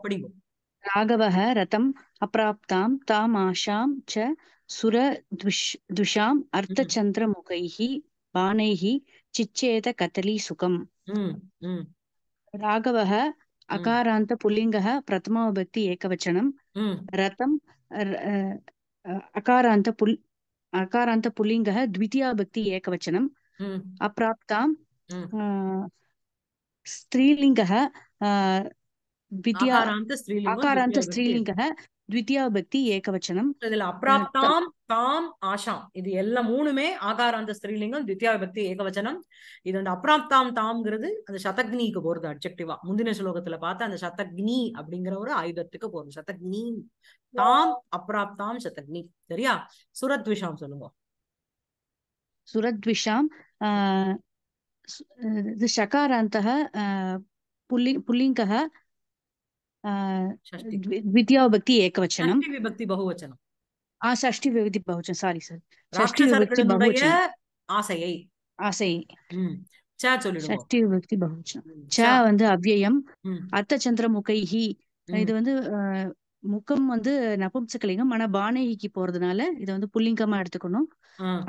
படிங்க ராகவக ரதம் அப்பிராப்தாம் தாம் ஆஷாம் ச சுர துஷாம் அர்த்தச்சந்திரமுகைः பானைः சிச்சேத கதலி சுகம் ராகவக அகாராந்த புல்லிங்கக பிரதமோபக்தி ஏகவச்சனம் ரதம் అకారాంత పుల్ అకారాంత పుల్లింగ ద్వితీయాభక్తి ఏకవచనం అప్రాప్తాం స్త్రీలింగ ద్వితీయ అకారాంత స్త్రీలింగ ద్వితీయాభక్తి ఏకవచనం అప్రాప్తాం தாம் ஆஷாம் இது எல்லா மூணுமே ஆகாராந்த ஸ்திரீலிங்கம் தித்யா விபக்தி ஏகவச்சனம் இது அந்த அப்ராப்தாம் தாம்ங்கிறது அந்த சதக்னிக்கு போறது அப்செக்டிவா முந்தின ஸ்லோகத்துல பார்த்து அந்த சதக்னி அப்படிங்கிற ஒரு ஆயுதத்துக்கு போறது சதக்னி தாம் அப்ராப்தாம் சதக்னி சரியா சுரத்விஷாம் சொல்லுங்க சுரத்விஷாம் ஆஹ் இது ஷகாராந்தக புல்லி புல்லிங்கக द्वितीया विभक्ति एकवचनं विभक्ति ஆ சஷ்டி விபூதி பகுச்சம் சாரி சார் சஷ்டி விபூதி பகுச்சம் ஆசையை ஆசையை சஷ்டி விபூதி பகுச்சம் ச வந்து அவ்யயம் அர்த்த சந்திர முகைஹி இது வந்து முகம் வந்து நபும்சக்கலிங்கம் ஆனா பானகிக்கு போறதுனால இதை வந்து புல்லிங்கமா எடுத்துக்கணும்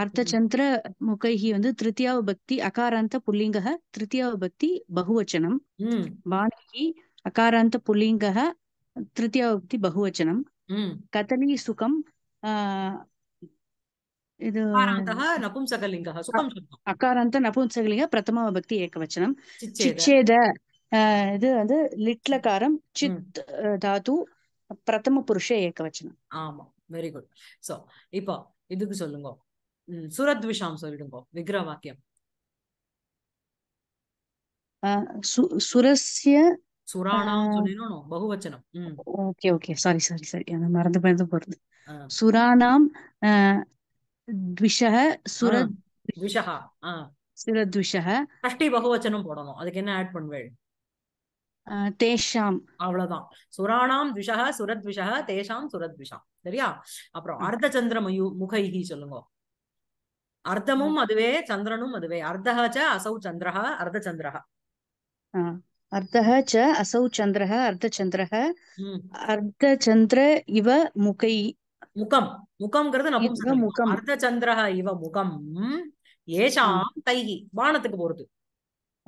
அர்த்த சந்திர முகைஹி வந்து திருத்தியாவ பக்தி அகாராந்த புல்லிங்க திருத்தியாவ பக்தி பகுவச்சனம் பானகி அகாராந்த புல்லிங்க திருத்தியாவ பக்தி பகுவச்சனம் கதலி சுகம் ಇದು ನಪುಂಸಕಲಿಂಗ ಅಕಾರಾಂತ பிரதம பக்தி ஏகவச்சனம் சிச்சேத ಚಿಚ್ಛೇದ இது வந்து லிட்லகாரம் சித் தாது பிரதம புருஷ ஏகவச்சனம் ஆமா வெரி குட் சோ இப்போ இதுக்கு சொல்லுங்க சுரத்விஷாம் சொல்லிடுங்க விக்கிர வாக்கியம் சுரஸ்ய சுராணாம் சொல்லணும் பகுவச்சனம் okay okay sorry sorry sorry மறந்து மறந்து போறது சுராணாம் த்விஷக சுர த்விஷகா சுரத்விஷக ஷஷ்டி பகுவச்சனம் போடணும் அதுக்கு என்ன ஆட் பண்ணுவேன் தேஷாம் அவ்வளவுதான் சுராணாம் த்விஷக சுரத்விஷக தேஷாம் சுரத்விஷா சரியா அப்புறம் அர்த்த சந்திர மயு முகைஹி சொல்லுங்க அர்த்தமும் அதுவே சந்திரனும் அதுவே அர்த்தக ச அசௌ சந்திரஹ அர்த்த சந்திரஹ அர்த்தக ச அசௌ சந்திரஹ அர்த்த சந்திரஹ அர்த்த சந்திர இவ முகை முகம் முகம்ங்கிறது நபும்சகம் அர்த்த சந்திரஹ இவ முகம் ஏஷாம் தைகி வானத்துக்கு போறது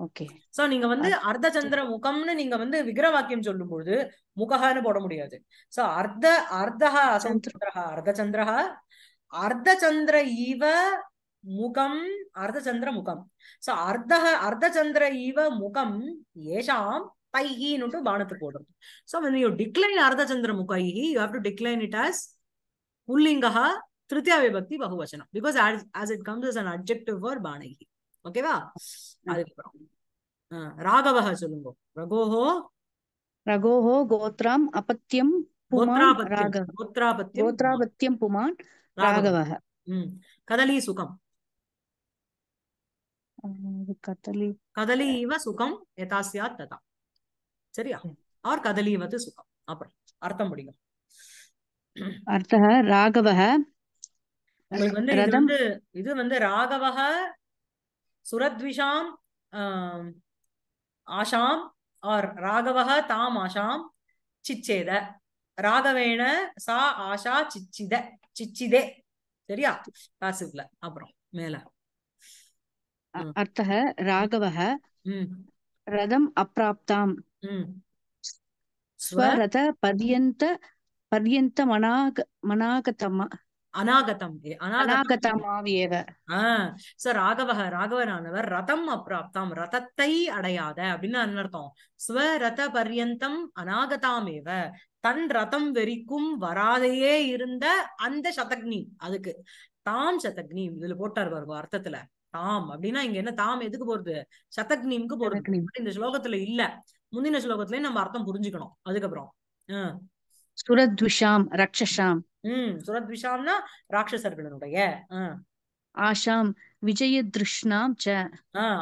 ஓகே சோ நீங்க வந்து அர்த்த சந்திர முகம்னு நீங்க வந்து விக்கிர வாக்கியம் சொல்லும் பொழுது முகஹான்னு போட முடியாது சோ அர்த்த அர்த்தஹா அசந்திரா அர்த்த சந்திரா அர்த்த சந்திர இவ முகம் அர்த்த சந்திர முகம் சோ அர்த்தஹ அர்த்த சந்திர இவ முகம் ஏஷாம் தைஹின்னு பானத்துக்கு போடுறது சோ when டிக்ளைன் அர்த்த சந்திர முகி you have to decline it as புல்லிங்கா திருத்தியா விபக்தி பகுவச்சனம் because as it comes as an objective where பானகி ஓகேவா அதுக்கப்புறம் ராகவக சொல்லுங்க ரகோஹோ ரகோஹோ கோத்ராம் அபத்தியம் கோத்ராபத்தியம் புமான் ராகவக கதலி சுகம் கதலி கதலி இவ சுகம் எதாசியா ததா சரியா ஆர் கதலி வந்து சுகம் அப்புறம் அர்த்தம் முடியும் அர்த்தக ராகவக உங்களுக்கு வந்து இது வந்து இது வந்து ராகவக சுரத்விஷாம் ஆஷாம் ஆர் ராகவக தாம் ஆஷாம் சிச்சேத ராகவேண சா ஆஷா சிச்சித சிச்சிதே சரியா பாசிவ்ல அப்புறம் மேல அர்த்தக ராகவக ரதம் அப்ராப்தாம் ஸ்வரத பர்யந்த பர்யந்த மனாக மனாகதமா அநாகதம் அநாகதம் சோ ராகவ ராகவரானவர் ரதம் அப்பிராப்தாம் ரதத்தை அடையாத அப்படின்னு அர்த்தம் ஸ்வரத பர்யந்தம் அநாகதாமேவ தன் ரதம் வெறிக்கும் வராதையே இருந்த அந்த சதக்னி அதுக்கு தாம் சதக்னி இதுல போட்டார் பாருங்க அர்த்தத்துல தாம் அப்படின்னா இங்க என்ன தாம் எதுக்கு போறது சதக்னிமுக்கு போறது இந்த ஸ்லோகத்துல இல்ல முந்தின ஸ்லோகத்துலயும் நம்ம அர்த்தம் புரிஞ்சுக்கணும் அதுக்கப்புறம் ஆஹ் சுரத்விஷாம் ரக்ஷாம் உம் சுரத்விஷாம்னா ராட்சசர்களுடைய ஆஷாம் விஜய திருஷ்ணாம் ச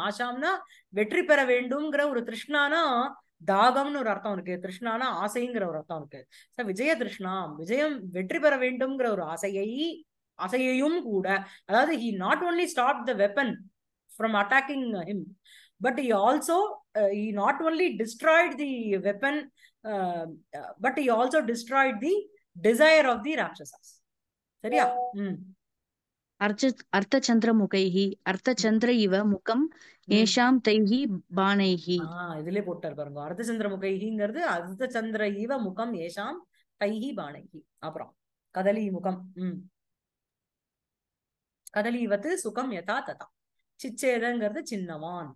ஆஷாம்னா வெற்றி பெற வேண்டும்ங்கிற ஒரு திருஷ்ணானா தாகம்னு ஒரு அர்த்தம் இருக்கு திருஷ்ணானா ஆசைங்கிற ஒரு அர்த்தம் இருக்கு விஜய திருஷ்ணாம் விஜயம் வெற்றி பெற வேண்டும்ங்கிற ஒரு ஆசையை ஆசையையும் கூட அதாவது he not only stop the weapon from attacking him but he also he not only destroyed the weapon but he also destroyed the desire of the rakshasas சரியா ம் அர்த்தச்சந்திர முகைஹி அர்த்தச்சந்திர இவ முகம் ஏஷாம் தைஹி பானைஹி இதுல போட்டார் பாருங்க அர்த்தச்சந்திர முகைஹிங்கிறது அர்த்தச்சந்திர இவ முகம் ஏஷாம் தைஹி பானைஹி அப்புறம் கதலி முகம் ம் கதலீவத்து சுகம் யதா ததா சிச்சேதங்கிறது சின்னவான்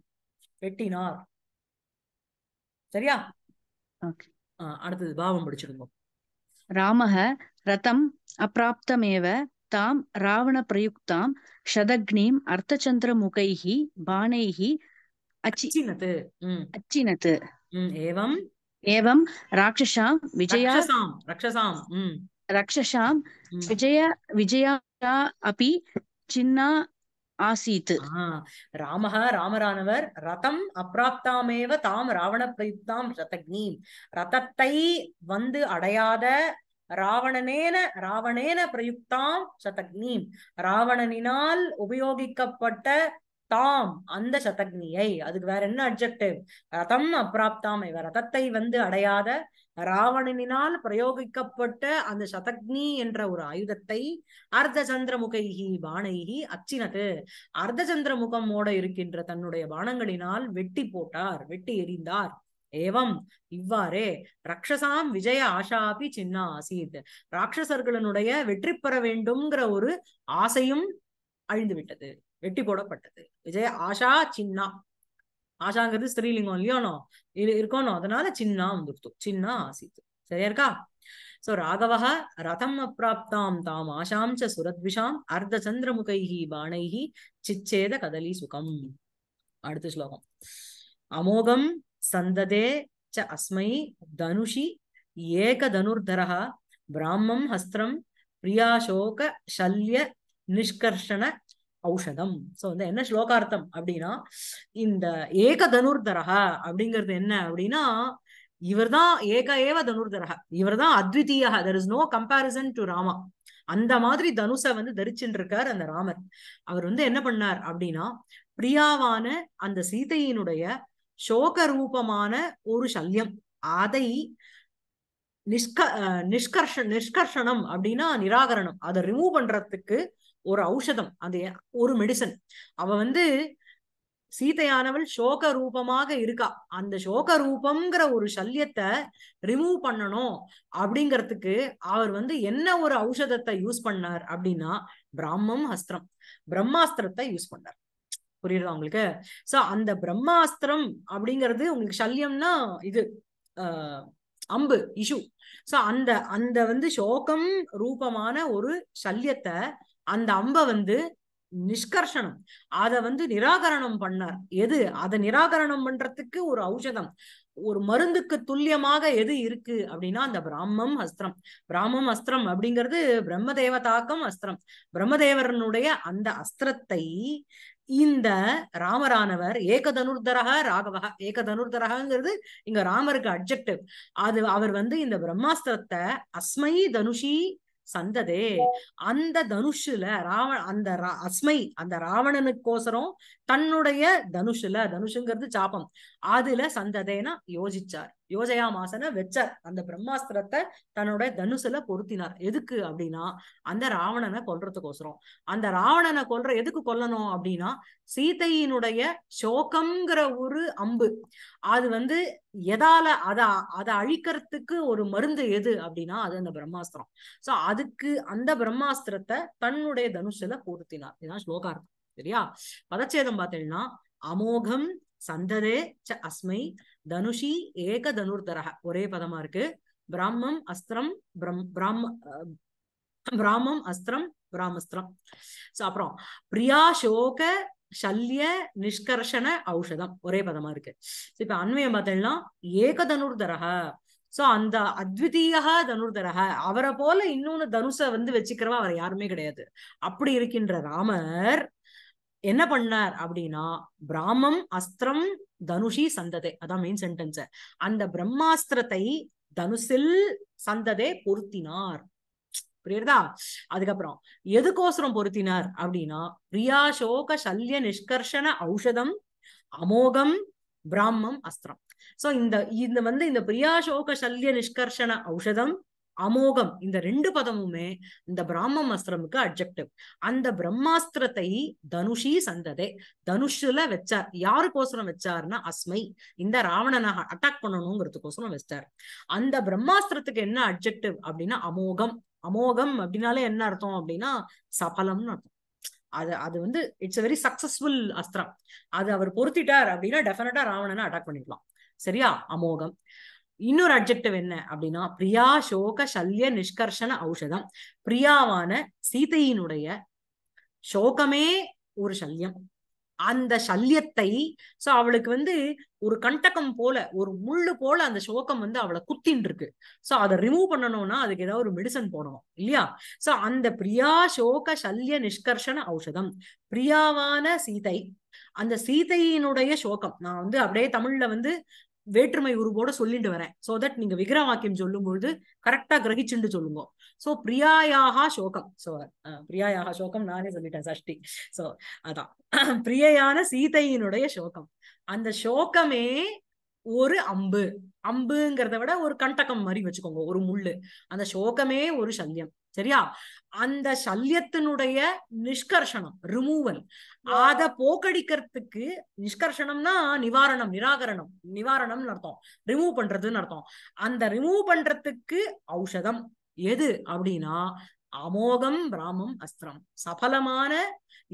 வெட்டினார் சரியா ஓகே அடுத்தது பாவம் படிச்சிருங்க ராமஹ ரதம் அப்பிராப்தமேவ தாம் ராவண பிரயுக்தாம் ஷதக்னீம் அர்த்தச்சந்திர முகைஹி பானைஹி அச்சினத் அச்சினத் ஏவம் ஏவம் ராட்சசாம் விஜயா ரக்ஷசாம் ரக்ஷசாம் விஜய விஜயா அபி சின்னா ஆசீத் ராமஹ ராமரானவர் ரதம் அப்ராப்தாமேவ தாம் ராவண பிரயுக்தாம் ரதக்னி ரதத்தை வந்து அடையாத ராவணனேன ராவணேன பிரயுக்தாம் சதக்னி ராவணனினால் உபயோகிக்கப்பட்ட தாம் அந்த சதக்னியை அதுக்கு வேற என்ன அப்ஜெக்டிவ் ரதம் அப்ராப்தாம் இவ ரதத்தை வந்து அடையாத ராவணனினால் பிரயோகிக்கப்பட்ட அந்த சதக்னி என்ற ஒரு ஆயுதத்தை அர்த்தச்சந்திரமுகைகி பானைகி அச்சினது அர்த்தச்சந்திரமுகமோட இருக்கின்ற தன்னுடைய பானங்களினால் வெட்டி போட்டார் வெட்டி எறிந்தார் ஏவம் இவ்வாறே ரக்ஷசாம் விஜய ஆஷாபி சின்ன ஆசீத் ராட்சசர்களுடைய வெற்றி பெற வேண்டும்ங்கிற ஒரு ஆசையும் அழிந்துவிட்டது வெட்டி போடப்பட்டது விஜய ஆஷா சின்னா ஆஷாங்கிறது ஸ்திரீலிங்கம் இல்லையோனோ இது இருக்கணும் அதனால சின்னா வந்துருத்தோம் சின்னா ஆசித்து சரியா இருக்கா சோ ராகவக ரதம் அப்பிராப்தாம் தாம் ஆஷாம் சுரத்விஷாம் அர்த்த சந்திரமுகைஹி பாணைஹி சிச்சேத கதலி சுகம் அடுத்த ஸ்லோகம் அமோகம் சந்ததே ச அஸ்மை தனுஷி ஏக தனுர்தரஹ பிராமம் ஹஸ்திரம் பிரியாசோக சல்ய நிஷ்கர்ஷண ஔஷதம் சோ வந்து என்ன ஸ்லோகார்த்தம் அப்படின்னா இந்த ஏக தனுர்தரகா அப்படிங்கிறது என்ன அப்படின்னா இவர் தான் ஏக ஏவ தனுர்தரக இவர் தான் there is no comparison to Rama அந்த மாதிரி தனுஷை வந்து தரிச்சுட்டு இருக்கார் அந்த ராமர் அவர் வந்து என்ன பண்ணார் அப்படின்னா பிரியாவான அந்த சீதையினுடைய சோக ரூபமான ஒரு சல்யம் அதை நிஷ்க நிஷ்கர்ஷ நிஷ்கர்ஷனம் அப்படின்னா நிராகரணம் அதை ரிமூவ் பண்றதுக்கு ஒரு ஔஷதம் அது ஒரு மெடிசன் அவ வந்து சீதையானவள் சோக ரூபமாக இருக்கா அந்த சோக ரூபம்ங்கிற ஒரு சல்யத்தை ரிமூவ் பண்ணணும் அப்படிங்கிறதுக்கு அவர் வந்து என்ன ஒரு ஔஷதத்தை யூஸ் பண்ணார் அப்படின்னா பிராமம் அஸ்திரம் பிரம்மாஸ்திரத்தை யூஸ் பண்ணார் புரியுதா உங்களுக்கு சோ அந்த பிரம்மாஸ்திரம் அப்படிங்கிறது உங்களுக்கு சல்யம்னா இது அம்பு இஷு சோ அந்த அந்த வந்து சோகம் ரூபமான ஒரு சல்யத்தை அந்த அம்ப வந்து நிஷ்கர்ஷனம் அத வந்து நிராகரணம் பண்ணார் எது அதை நிராகரணம் பண்றதுக்கு ஒரு ஔஷதம் ஒரு மருந்துக்கு துல்லியமாக எது இருக்கு அப்படின்னா அந்த பிராமம் அஸ்திரம் பிராமம் அஸ்திரம் அப்படிங்கிறது பிரம்மதேவதாக்கம் அஸ்திரம் பிரம்மதேவரனுடைய அந்த அஸ்திரத்தை இந்த ராமரானவர் ஏகதனுர்தரக ராகவக ஏகதனுர்தரகங்கிறது இங்க ராமருக்கு அப்ஜெக்டிவ் அது அவர் வந்து இந்த பிரம்மாஸ்திரத்தை அஸ்மை தனுஷி சந்ததே அந்த தனுஷுல ராவண அந்த அஸ்மை அந்த ராவணனுக்கோசரம் தன்னுடைய தனுஷுல தனுஷுங்கிறது சாபம் அதுல சந்ததேனா யோசிச்சார் யோஜயா மாசனை வச்சார் அந்த பிரம்மாஸ்திரத்தை தன்னோட தனுசுல பொருத்தினார் எதுக்கு அப்படின்னா அந்த ராவணனை கொல்றதுக்கோசரம் அந்த ராவணனை கொல்ற எதுக்கு கொல்லணும் அப்படின்னா சீதையினுடைய சோகம்ங்கிற ஒரு அம்பு அது வந்து எதால அத அதை அழிக்கிறதுக்கு ஒரு மருந்து எது அப்படின்னா அது அந்த பிரம்மாஸ்திரம் சோ அதுக்கு அந்த பிரம்மாஸ்திரத்தை தன்னுடைய தனுஷுல பொருத்தினார் இதுதான் ஸ்லோகார்த்தம் சரியா பதச்சேதம் பார்த்தீங்கன்னா அமோகம் சந்ததே ச அஸ்மை தனுஷி ஏக தனுர்தரக ஒரே பதமா இருக்கு பிராமம் அஸ்திரம் பிரம் பிராம பிராமம் அஸ்திரம் பிராமஸ்திரம் சோ அப்புறம் பிரியா சோக சல்ய நிஷ்கர்ஷண ஔஷதம் ஒரே பதமா இருக்கு இப்ப அண்மையம் பார்த்தீங்கன்னா ஏக தனுர்தரக சோ அந்த அத்விதீயா தனுர்தரக அவரை போல இன்னொன்னு தனுசை வந்து வச்சுக்கிறவா அவர் யாருமே கிடையாது அப்படி இருக்கின்ற ராமர் என்ன பண்ணார் அப்படின்னா பிராமம் அஸ்திரம் தனுஷி சந்ததே அதான் மெயின் சென்டென்ஸ் அந்த பிரம்மாஸ்திரத்தை தனுசில் சந்ததே பொருத்தினார் புரியுறதா அதுக்கப்புறம் எதுக்கோசரம் பொருத்தினார் அப்படின்னா பிரியா சோக சல்ய நிஷ்கர்ஷண ஔஷதம் அமோகம் பிராமம் அஸ்திரம் சோ இந்த இந்த வந்து இந்த பிரியா சோக சல்ய நிஷ்கர்ஷண ஔஷதம் அமோகம் இந்த ரெண்டு பதமுமே இந்த அஸ்திரமுக்கு அப்செக்டிவ் அந்த பிரம்மாஸ்திரத்தை தனுஷி சந்ததே தனுஷுல வச்சார் யாருக்கோசரம் வச்சாருன்னா அஸ்மை இந்த ராவணனாக அட்டாக் பண்ணணுங்கிறதுக்கோசரம் வச்சார் அந்த பிரம்மாஸ்திரத்துக்கு என்ன அப்செக்டிவ் அப்படின்னா அமோகம் அமோகம் அப்படின்னாலே என்ன அர்த்தம் அப்படின்னா சபலம்னு அர்த்தம் அது அது வந்து இட்ஸ் வெரி சக்சஸ்ஃபுல் அஸ்திரம் அது அவர் பொருத்திட்டார் அப்படின்னா டெஃபினட்டா ராவணனை அட்டாக் பண்ணிக்கலாம் சரியா அமோகம் இன்னொரு அப்செக்டிவ் என்ன அப்படின்னா பிரியா சோக சல்ய நிஷ்கர்ஷன ஔஷதம் பிரியாவான சீதையினுடைய சோகமே ஒரு சல்யம் அந்த சல்யத்தை சோ அவளுக்கு வந்து ஒரு கண்டகம் போல ஒரு முள்ளு போல அந்த சோகம் வந்து அவளை குத்தின் இருக்கு சோ அதை ரிமூவ் பண்ணணும்னா அதுக்கு ஏதாவது ஒரு மெடிசன் போடணும் இல்லையா சோ அந்த பிரியா சோக சல்ய நிஷ்கர்ஷன ஔஷதம் பிரியாவான சீதை அந்த சீதையினுடைய சோகம் நான் வந்து அப்படியே தமிழ்ல வந்து வேற்றுமை உருவோட சொல்லிட்டு வரேன் சோ தட் நீங்க விக்கிர வாக்கியம் சொல்லும்பொழுது கரெக்டா கிரகிச்சுண்டு சொல்லுங்க சோ பிரியாயாக சோகம் சோ பிரியாயாக சோகம் நானே சொல்லிட்டேன் சஷ்டி சோ அதான் பிரியையான சீதையினுடைய சோகம் அந்த சோகமே ஒரு அம்பு அம்புங்கிறத விட ஒரு கண்டகம் மாதிரி வச்சுக்கோங்க ஒரு முள்ளு அந்த சோகமே ஒரு சல்யம் சரியா அந்த சல்யத்தினுடைய நிஷ்கர்ஷனம் ரிமூவல் அத போக்கடிக்கிறதுக்கு நிஷ்கர்ஷனம்னா நிவாரணம் நிராகரணம் நிவாரணம்னு அர்த்தம் ரிமூவ் பண்றதுன்னு அர்த்தம் அந்த ரிமூவ் பண்றதுக்கு ஔஷதம் எது அப்படின்னா அமோகம் பிராமம் அஸ்திரம் சபலமான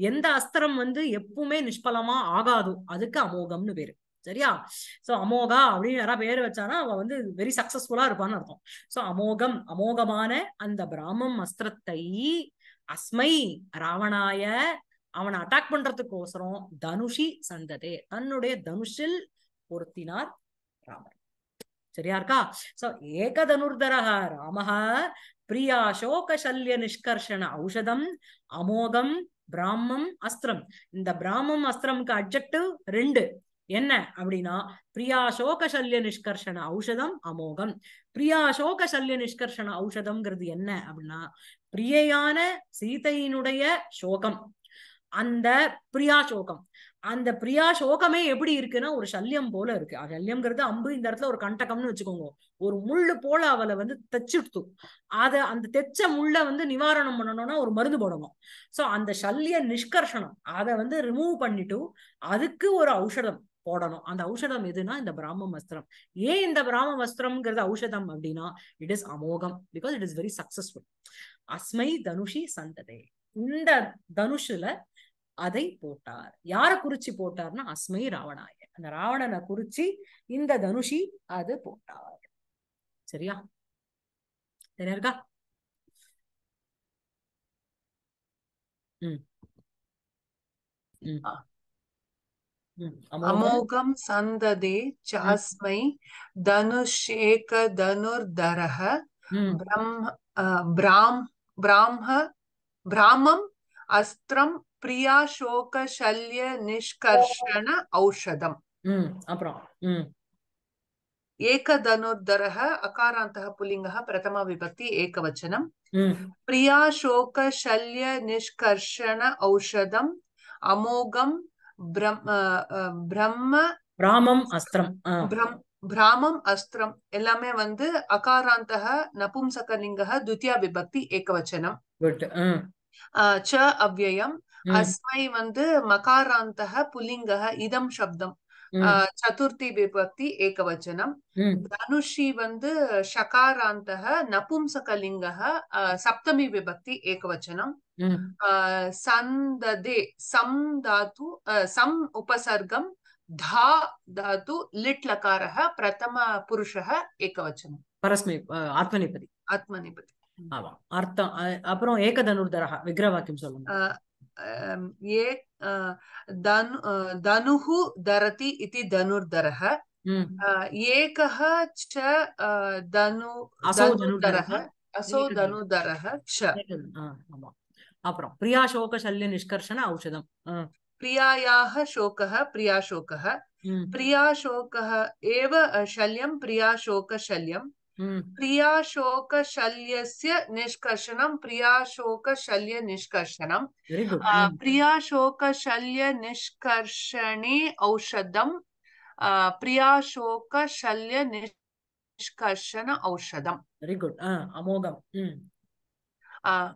எந்த அஸ்திரம் வந்து எப்பவுமே நிஷ்பலமா ஆகாதோ அதுக்கு அமோகம்னு பேரு சரியா சோ அமோகா அப்படின்னு யாராவது பேர் வச்சானா அவ வந்து வெரி சக்சஸ்ஃபுல்லா இருப்பான்னு அர்த்தம் சோ அமோகம் அமோகமான அந்த பிராமம் அஸ்திரத்தை அஸ்மை ராவணாய அவனை அட்டாக் பண்றதுக்கோசரம் தனுஷி சந்ததே தன்னுடைய தனுஷில் பொருத்தினார் ராமர் சரியா இருக்கா சோ ஏக ஏகதனுர்தரக ராமஹ பிரியா சல்ய நிஷ்கர்ஷண ஔஷதம் அமோகம் பிராமம் அஸ்திரம் இந்த பிராமம் அஸ்திரம்க்கு அட்ஜெக்டிவ் ரெண்டு என்ன அப்படின்னா பிரியா சோக சல்ய நிஷ்கர்ஷன ஔஷதம் அமோகம் பிரியா சோக சல்ய நிஷ்கர்ஷன ஔஷதம்ங்கிறது என்ன அப்படின்னா பிரியையான சீதையினுடைய சோகம் அந்த பிரியா சோகம் அந்த பிரியா சோகமே எப்படி இருக்குன்னா ஒரு சல்யம் போல இருக்கு சல்யம்ங்கிறது அம்பு இந்த இடத்துல ஒரு கண்டகம்னு வச்சுக்கோங்க ஒரு முள்ளு போல அவளை வந்து தச்சுடுத்து அத அந்த தைச்ச முள்ள வந்து நிவாரணம் பண்ணணும்னா ஒரு மருந்து போடணும் சோ அந்த சல்ய நிஷ்கர்ஷனம் அதை வந்து ரிமூவ் பண்ணிட்டு அதுக்கு ஒரு ஔஷதம் போடணும் அந்த ஔஷதம் எதுனா இந்த பிராம வஸ்திரம் ஏன் இந்த பிராம வஸ்திரம்ங்கிறது ஔஷதம் அப்படின்னா இட் இஸ் அமோகம் because it is very successful அஸ்மை தனுஷி சந்ததே இந்த தனுஷுல அதை போட்டார் யார குறிச்சு போட்டார்னா அஸ்மை ராவணாய அந்த ராவணனை குறிச்சு இந்த தனுஷி அது போட்டார் சரியா சரியா இருக்கா ம் ம் अमोघम सन्ददे चास्मै धनुषेकधनुर्धरः ब्राह्म ब्राह्म ब्राह्मम् अस्त्रं பிரியா சோக சல்ய நிஷ்கர்ஷண ஔஷதம் अकारात पुलिंग प्रथम विभक्ति एक वचनम प्रिया शोक शल्य निष्कर्षण औषधम अमोघम பிரம்ம பிராமம் அஸ்திரம் பிராமம் அஸ்திரம் எல்லாமே வந்து அகாராந்தக நபும்சகலிங்கக துத்தியா விபக்தி ஏகவச்சனம் uh. ச அவ்வயம் அஸ்மை வந்து மகாராந்தக புல்லிங்கக இதம் சப்தம் சதுர்த்தி விபக்தி ஏகவச்சனம் தனுஷி வந்து ஷகாராந்தக நபும்சகலிங்க சப்தமி விபக்தி ஏகவச்சனம் சந்ததே சம் தாத்து சம் உபசர்க்கம் धा धातु लिट् लकारः प्रथमपुरुषः एकवचनं परस्मै आत्मनेपदी आत्मनेपदी ஆமா அர்த்தம் அப்புறம் ஏகதனுர்தரா விக்கிரவாக்கியம் சொல்லுங்க अं, ये धनु अं, धनुः अं, धरति इति धनुर्धरः हम्म। एकः च धनु धनुधरः असौ धनुधरः च அப்புறம் பிரியா சோக சல்ய நிஷ்கர்ஷன शोकः प्रियाशोकः हम्म, हम्म। प्रियाशोकः एव शल्यं प्रियाशोकशल्यं हम्म। प्रियाशोकशल्यस्य निष्कर्षणं प्रियाशोकशल्य निष्कर्षणं हम्म। शल्य निष्कर्षणे औषधं शल्य निष्कर्षण औषधम वेरी गुड अमोघम हम्म।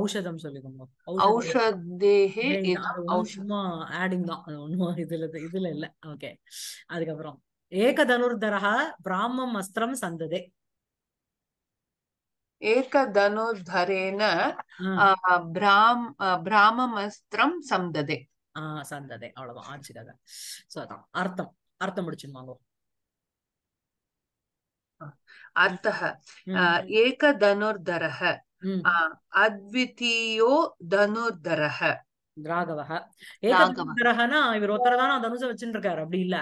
ஔஷதம் சொல்லிக்கோங்க ஔஷதேஹே சும்மா ஆடிங் தான் அது இதுல இதுல இல்ல ஓகே அதுக்கப்புறம் ஏக பிராமம் அஸ்திரம் சந்ததே ஏகதனுர்தரேன பிராம் பிராமமஸ்திரம் சந்ததே ஆஹ் சந்ததே அவ்வளவுதான் ஆச்சு சோ அதான் அர்த்தம் அர்த்தம் முடிச்சிருவாங்க அர்த்தः एकदनुर्धरः அத்விதீயோ தனுர்தரக ராகவஹ ஏகதரகனா இவர் ஒருத்தரதான தனுச வச்சுட்டு இருக்காரு அப்படி இல்ல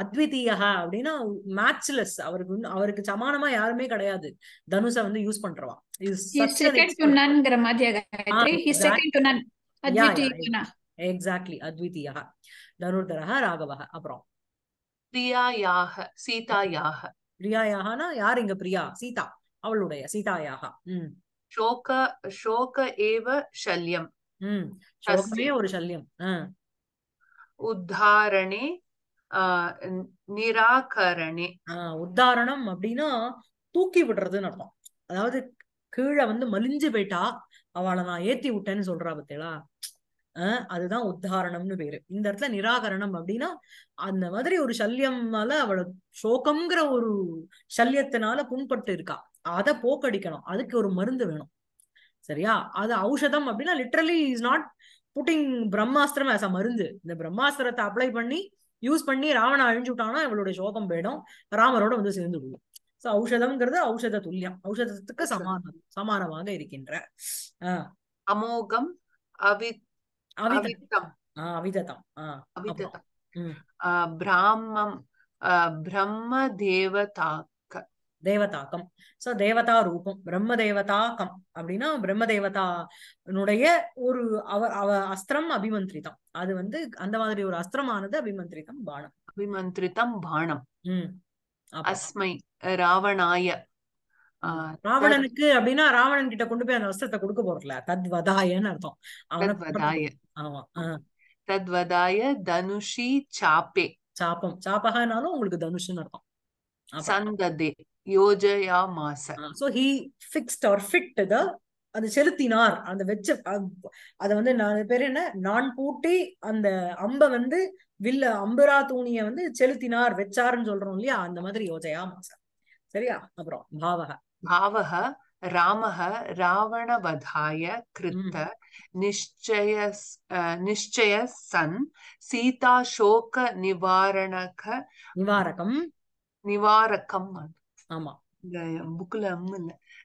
அத்விதீயகா அப்படின்னா மேட்ச்லெஸ் அவருக்கு அவருக்கு சமானமா யாருமே கிடையாது தனுச வந்து யூஸ் பண்றவா எக்ஸாக்ட்லி அத்விதீயா தனுர்தரக ராகவஹ அப்புறம் பிரியாயாக சீதாயாக பிரியாயாகனா யார் இங்க பிரியா சீதா அவளுடைய சீதாயாக உம் शोक शोक एव शल्यम् शोकमेव ஒரு ശല്യം உத்தாரணே நிராகரணே உத்தாரணம் அப்படின்னா தூக்கி விடுறதுன்னு அர்த்தம் அதாவது கீழே வந்து மலிஞ்சு போயிட்டா அவளை நான் ஏத்தி விட்டேன்னு சொல்றா பத்தியலா அதுதான் உத்தாரணம்னு பேரு இந்த இடத்துல நிராகரணம் அப்படின்னா அந்த மாதிரி ஒரு சல்யம்னால அவளை சோகம்ங்கிற ஒரு சல்யத்தினால புண்பட்டு இருக்கா அதை போக்கடிக்கணும் அதுக்கு ஒரு மருந்து வேணும் சரியா அது ஔஷதம் அப்படின்னா literally is not putting Brahmastram as a மருந்து இந்த பிரம்மாஸ்திரத்தை அப்ளை பண்ணி யூஸ் பண்ணி ராவண அழிஞ்சு விட்டாங்கன்னா இவளுடைய சோகம் போயிடும் ராமரோட வந்து சேர்ந்து விடுவோம் ஸோ ஔஷதம்ங்கிறது ஔஷத துல்லியம் ஔஷதத்துக்கு சமானம் சமானமாக இருக்கின்ற அமோகம் அவிதம் அவிதம் அவிதம் பிராமம் பிரம்ம தேவதா தேவதாக்கம் சோ தேவதா ரூபம் பிரம்ம தேவதாக்கம் அப்படின்னா பிரம்ம தேவதானுடைய ஒரு அவர் அவ அஸ்திரம் அபிமந்திரிதம் அது வந்து அந்த மாதிரி ஒரு அஸ்திரமானது அபிமந்திரிதம் பானம் அபிமந்திரிதம் பானம் உம் அஸ்மை ராவணாய ராவணனுக்கு அப்படின்னா ராவணன் கிட்ட கொண்டு போய் அந்த வஸ்திரத்தை கொடுக்க போறல தத்வதாயன்னு அர்த்தம் தத்வதாய ஆமா தத்வதாய தனுஷி சாப்பே சாப்பம் சாப்பகனாலும் உங்களுக்கு தனுஷன்னு அர்த்தம் சந்ததே யோஜயா யோஜயாமாச so he fixed or fit the அந்த செலுத்தினார் அந்த வெச்ச அத வந்து நான் பேர் என்ன நான் பூட்டி அந்த அம்ப வந்து வில்ல அம்பரா தூணிய வந்து செலுத்தினார் வெச்சாருன்னு சொல்றோம் இல்லையா அந்த மாதிரி யோஜயா மாச சரியா அப்புறம் பாவக பாவக ராமக ராவணவதாய கிருத்த நிச்சய நிச்சய சன் சீதா சோக நிவாரணக நிவாரகம் நிவாரகம் ஆமா இந்த புக்ல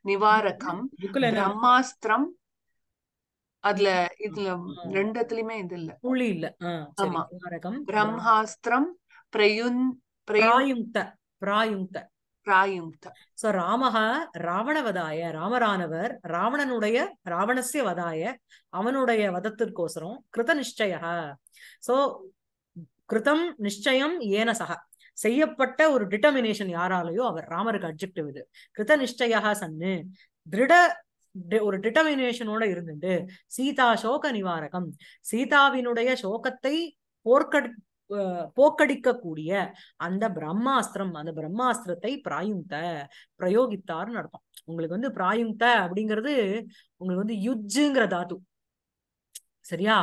நிவாரகம் நிவாரகம் பிரம்மாஸ்திரம் அதுல இதுல ரெண்டுத்துலயுமே இது இல்ல புளி இல்ல ஆமா பிரம்மாஸ்திரம் பிரயுன் பிராயுங்த பிராயுங்த பிராயுங்த சோ ராமஹ ராவணவதாய ராமரானவர் ராவணனுடைய ராவணசிய வதாய அவனுடைய வதத்திற்கோசரம் கிருத நிச்சய சோ கிருதம் நிச்சயம் ஏன சக செய்யப்பட்ட ஒரு டிட்டர்மினேஷன் யாராலேயோ அவர் ராமருக்கு அப்ஜெக்டிவ் இது கிருத நிஷ்டயா சன்னு திருட ஒரு டிட்டர்மினேஷனோட இருந்துட்டு சீதா சோக நிவாரகம் சீதாவினுடைய சோகத்தை போர்க்கடி போக்கடிக்கக்கூடிய அந்த பிரம்மாஸ்திரம் அந்த பிரம்மாஸ்திரத்தை பிராயுங்க பிரயோகித்தார்னு அர்த்தம் உங்களுக்கு வந்து பிராயுங்க அப்படிங்கிறது உங்களுக்கு வந்து யுஜ்ஜுங்கிற தாத்து சரியா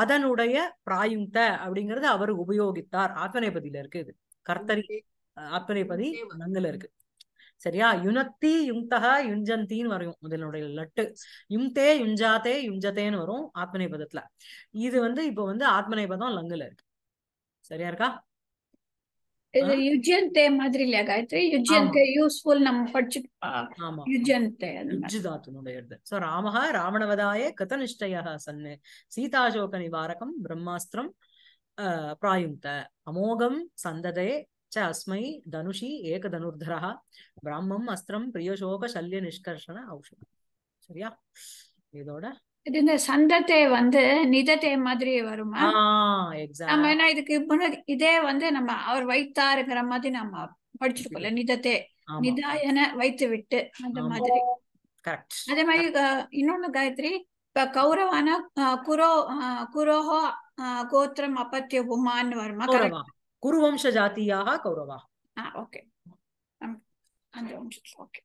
அதனுடைய பிராயுங்க அப்படிங்கிறது அவர் உபயோகித்தார் ஆத்மநேபதியில இருக்கு இது கர்த்தரி ஆத்மநேபதி நங்கல இருக்கு சரியா யுனத்தி யுங்தகா யுஞ்சந்தின்னு வரும் இதனுடைய லட்டு யுங்தே யுஞ்சாத்தே யுஞ்சத்தேன்னு வரும் ஆத்மநேபதத்துல இது வந்து இப்போ வந்து ஆத்மநேபதம் லங்குல இருக்கு சரியா இருக்கா இது யுஜ்யந்தே மாதிரி இல்லையா காயத்ரி யூஸ்ஃபுல் நம்ம படிச்சு ஆமா சோ ராவணவதாய கதனிஷ்டயஹ சன்னு சீதாசோக நிவாரகம் பிரம்மாஸ்திரம் அமோகம் अमोघं ச அஸ்மை தனுஷி ஏக एकदनुर्धरः ब्राह्मம் அஸ்திரம் பிரியசோக சல்ய நிஷ்கர்ஷன ஔஷதம் சரியா இதோட இது இந்த சந்தத்தை வந்து நிதத்தை மாதிரி வருமா நம்ம ஏன்னா இதுக்கு முன்னாடி இதே வந்து நம்ம அவர் வைத்தாருங்கிற மாதிரி நம்ம படிச்சிருக்கோம்ல நிதத்தை நிதாயன வைத்து விட்டு அந்த மாதிரி அதே மாதிரி இன்னொன்னு காயத்ரி இப்ப கௌரவான குரோ குரோஹோ கோத்திரம் அப்பத்திய உமான்னு வருமா குருவம்ச ஜாத்தியாக கௌரவா ஓகே அந்த ஓகே